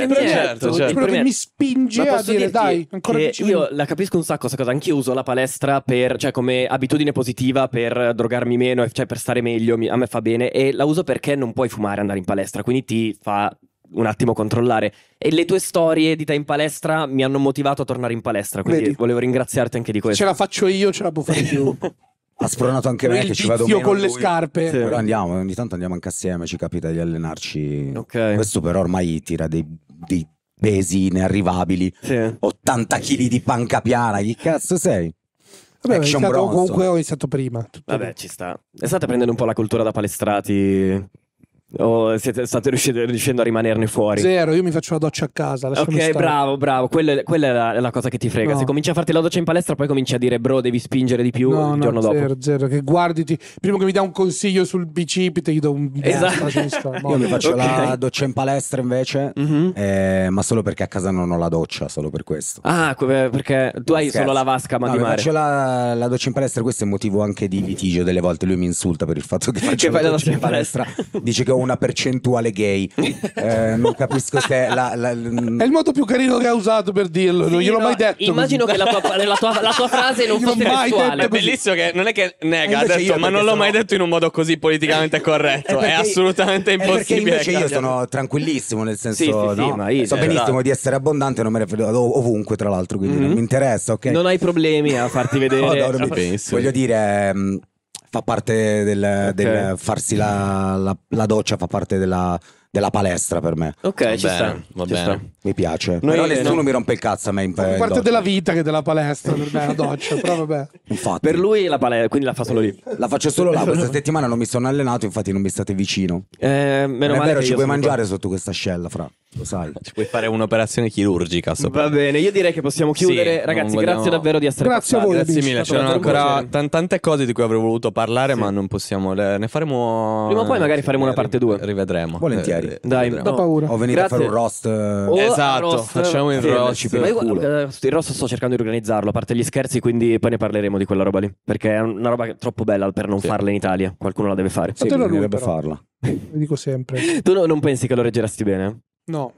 [SPEAKER 3] il premier, certo, certo. Il premier. mi spinge a dire dai, ancora vicino. Io la capisco
[SPEAKER 2] un sacco questa cosa, anch'io uso la palestra per, cioè come abitudine positiva per drogarmi meno, cioè per stare meglio, a me fa bene e la uso perché non puoi fumare andare in palestra, quindi ti fa un attimo controllare. E le tue storie di te in palestra mi hanno motivato a tornare in palestra, quindi Vedi. volevo ringraziarti anche di questo.
[SPEAKER 4] Ce la faccio io, ce la può fare più.
[SPEAKER 3] Ha spronato anche me il che ci vado meno con le scarpe. Sì. Però andiamo, ogni tanto andiamo anche assieme, ci capita di allenarci. Okay. Questo però ormai tira dei, dei pesi inarrivabili. Sì. 80 kg di panca piana, chi cazzo sei? Vabbè, Action iniziato, comunque ho iniziato prima. Vabbè, lì. ci sta. E state
[SPEAKER 2] prendendo un po' la cultura da palestrati o siete state riuscite, riuscendo a rimanerne fuori?
[SPEAKER 4] Zero, io mi faccio la doccia a casa. Ok, bravo,
[SPEAKER 2] bravo. Quella, quella è, la, è, la, cosa che ti frega. No. Se cominci a farti la doccia in palestra, poi cominci a dire, bro, devi spingere di più no, il giorno no, dopo. Zero,
[SPEAKER 4] zero. Che guarditi. Prima che mi dà un consiglio sul bicipite, gli do un esatto. Sinistra, io
[SPEAKER 3] mi faccio okay. la doccia in palestra invece, mm-hmm. eh, ma solo perché a casa non ho la doccia, solo per questo. Ah, eh, perché tu hai solo la vasca, ma no, di mare. faccio la, la, doccia in palestra. Questo è motivo anche di litigio. Delle volte lui mi insulta per il fatto che faccio che la doccia in palestra. Dice che ho un una percentuale gay. eh, non capisco se la, la, mm, È il modo più carino che
[SPEAKER 4] ha usato per dirlo, sì, non gliel'ho no, mai detto. Immagino così. che la
[SPEAKER 1] tua, la tua, la tua frase non fosse mai sessuale. È bellissimo che non è che nega, ha detto, ma non l'ho sono... mai detto in un modo così politicamente eh, corretto. Eh, è, è assolutamente eh, impossibile. invece io sono
[SPEAKER 3] tranquillissimo, nel
[SPEAKER 1] senso, sì, sì, no? ma io, so benissimo
[SPEAKER 3] di essere abbondante, non me ne frega ovunque, tra l'altro, quindi mm-hmm. non mi interessa, ok? Non
[SPEAKER 2] hai problemi a farti vedere. no, no, mi... Voglio
[SPEAKER 3] dire ehm, fa parte del, okay. del farsi la, la, la, doccia, fa parte della, della palestra per me. Ok, va ci, bene, sta, va ci bene. sta. Mi piace. Noi, però nessuno no. mi rompe il cazzo a me in Fa parte doccia.
[SPEAKER 4] della vita che della palestra, per me la doccia, però vabbè.
[SPEAKER 3] Infatti. Per lui la palestra, quindi la fa solo lì. La faccio solo là, questa settimana non mi sono allenato, infatti non mi state vicino.
[SPEAKER 1] Eh, meno è male vero, ci puoi mangiare qua.
[SPEAKER 3] sotto questa scella, fra
[SPEAKER 1] lo sai. Ci puoi fare un'operazione chirurgica sopra. Va bene, io direi che possiamo chiudere. Sì, Ragazzi, vogliamo... grazie davvero
[SPEAKER 2] di essere grazie passati. A voi, grazie mille, c'erano ancora
[SPEAKER 1] t- tante cose di cui avrei voluto parlare, sì. ma non possiamo. Le... Ne faremo. Prima o poi magari faremo una eh, parte 2. Rivedremo. Volentieri. Eh,
[SPEAKER 2] Dai, ho paura. O venire grazie. a fare un roast. Esatto, oh, esatto, roast. facciamo il sì, roast. Ma io, il roast sto cercando di organizzarlo, a parte gli scherzi, quindi poi ne parleremo di quella roba lì. Perché è una roba troppo bella per non farla in Italia. Qualcuno la deve fare. Sì, dovrebbe farla.
[SPEAKER 4] Lo dico sempre.
[SPEAKER 2] Tu no, non pensi che lo reggeresti bene?
[SPEAKER 4] No.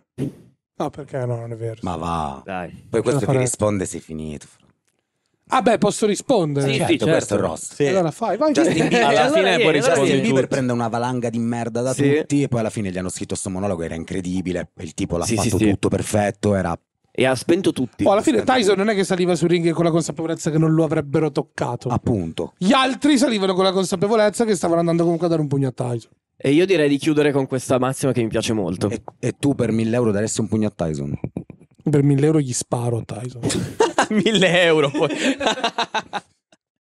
[SPEAKER 4] No, perché no, non è vero.
[SPEAKER 3] Ma va. Dai. Poi questo che risponde si è finito. Ah beh, posso rispondere? Sì, certo, certo. questo è il roster. Sì. Allora fai, vai. Justin Bieber, alla fine allora, puoi rispondere Justin Bieber prende una valanga di merda da sì. tutti e poi alla fine gli hanno scritto questo monologo, era incredibile, il tipo l'ha sì, fatto tutto perfetto, era e ha spento tutti. Oh, alla fine Tyson non è che saliva sul ring
[SPEAKER 4] con la consapevolezza che non lo avrebbero toccato. Appunto. Gli altri salivano con la consapevolezza che stavano
[SPEAKER 3] andando comunque a dare un pugno a Tyson. E io direi di chiudere
[SPEAKER 2] con questa massima che mi piace molto. E, e
[SPEAKER 3] tu per 1000 euro daresti un pugno a Tyson? Per 1000 euro gli sparo a Tyson.
[SPEAKER 2] 1000 euro poi.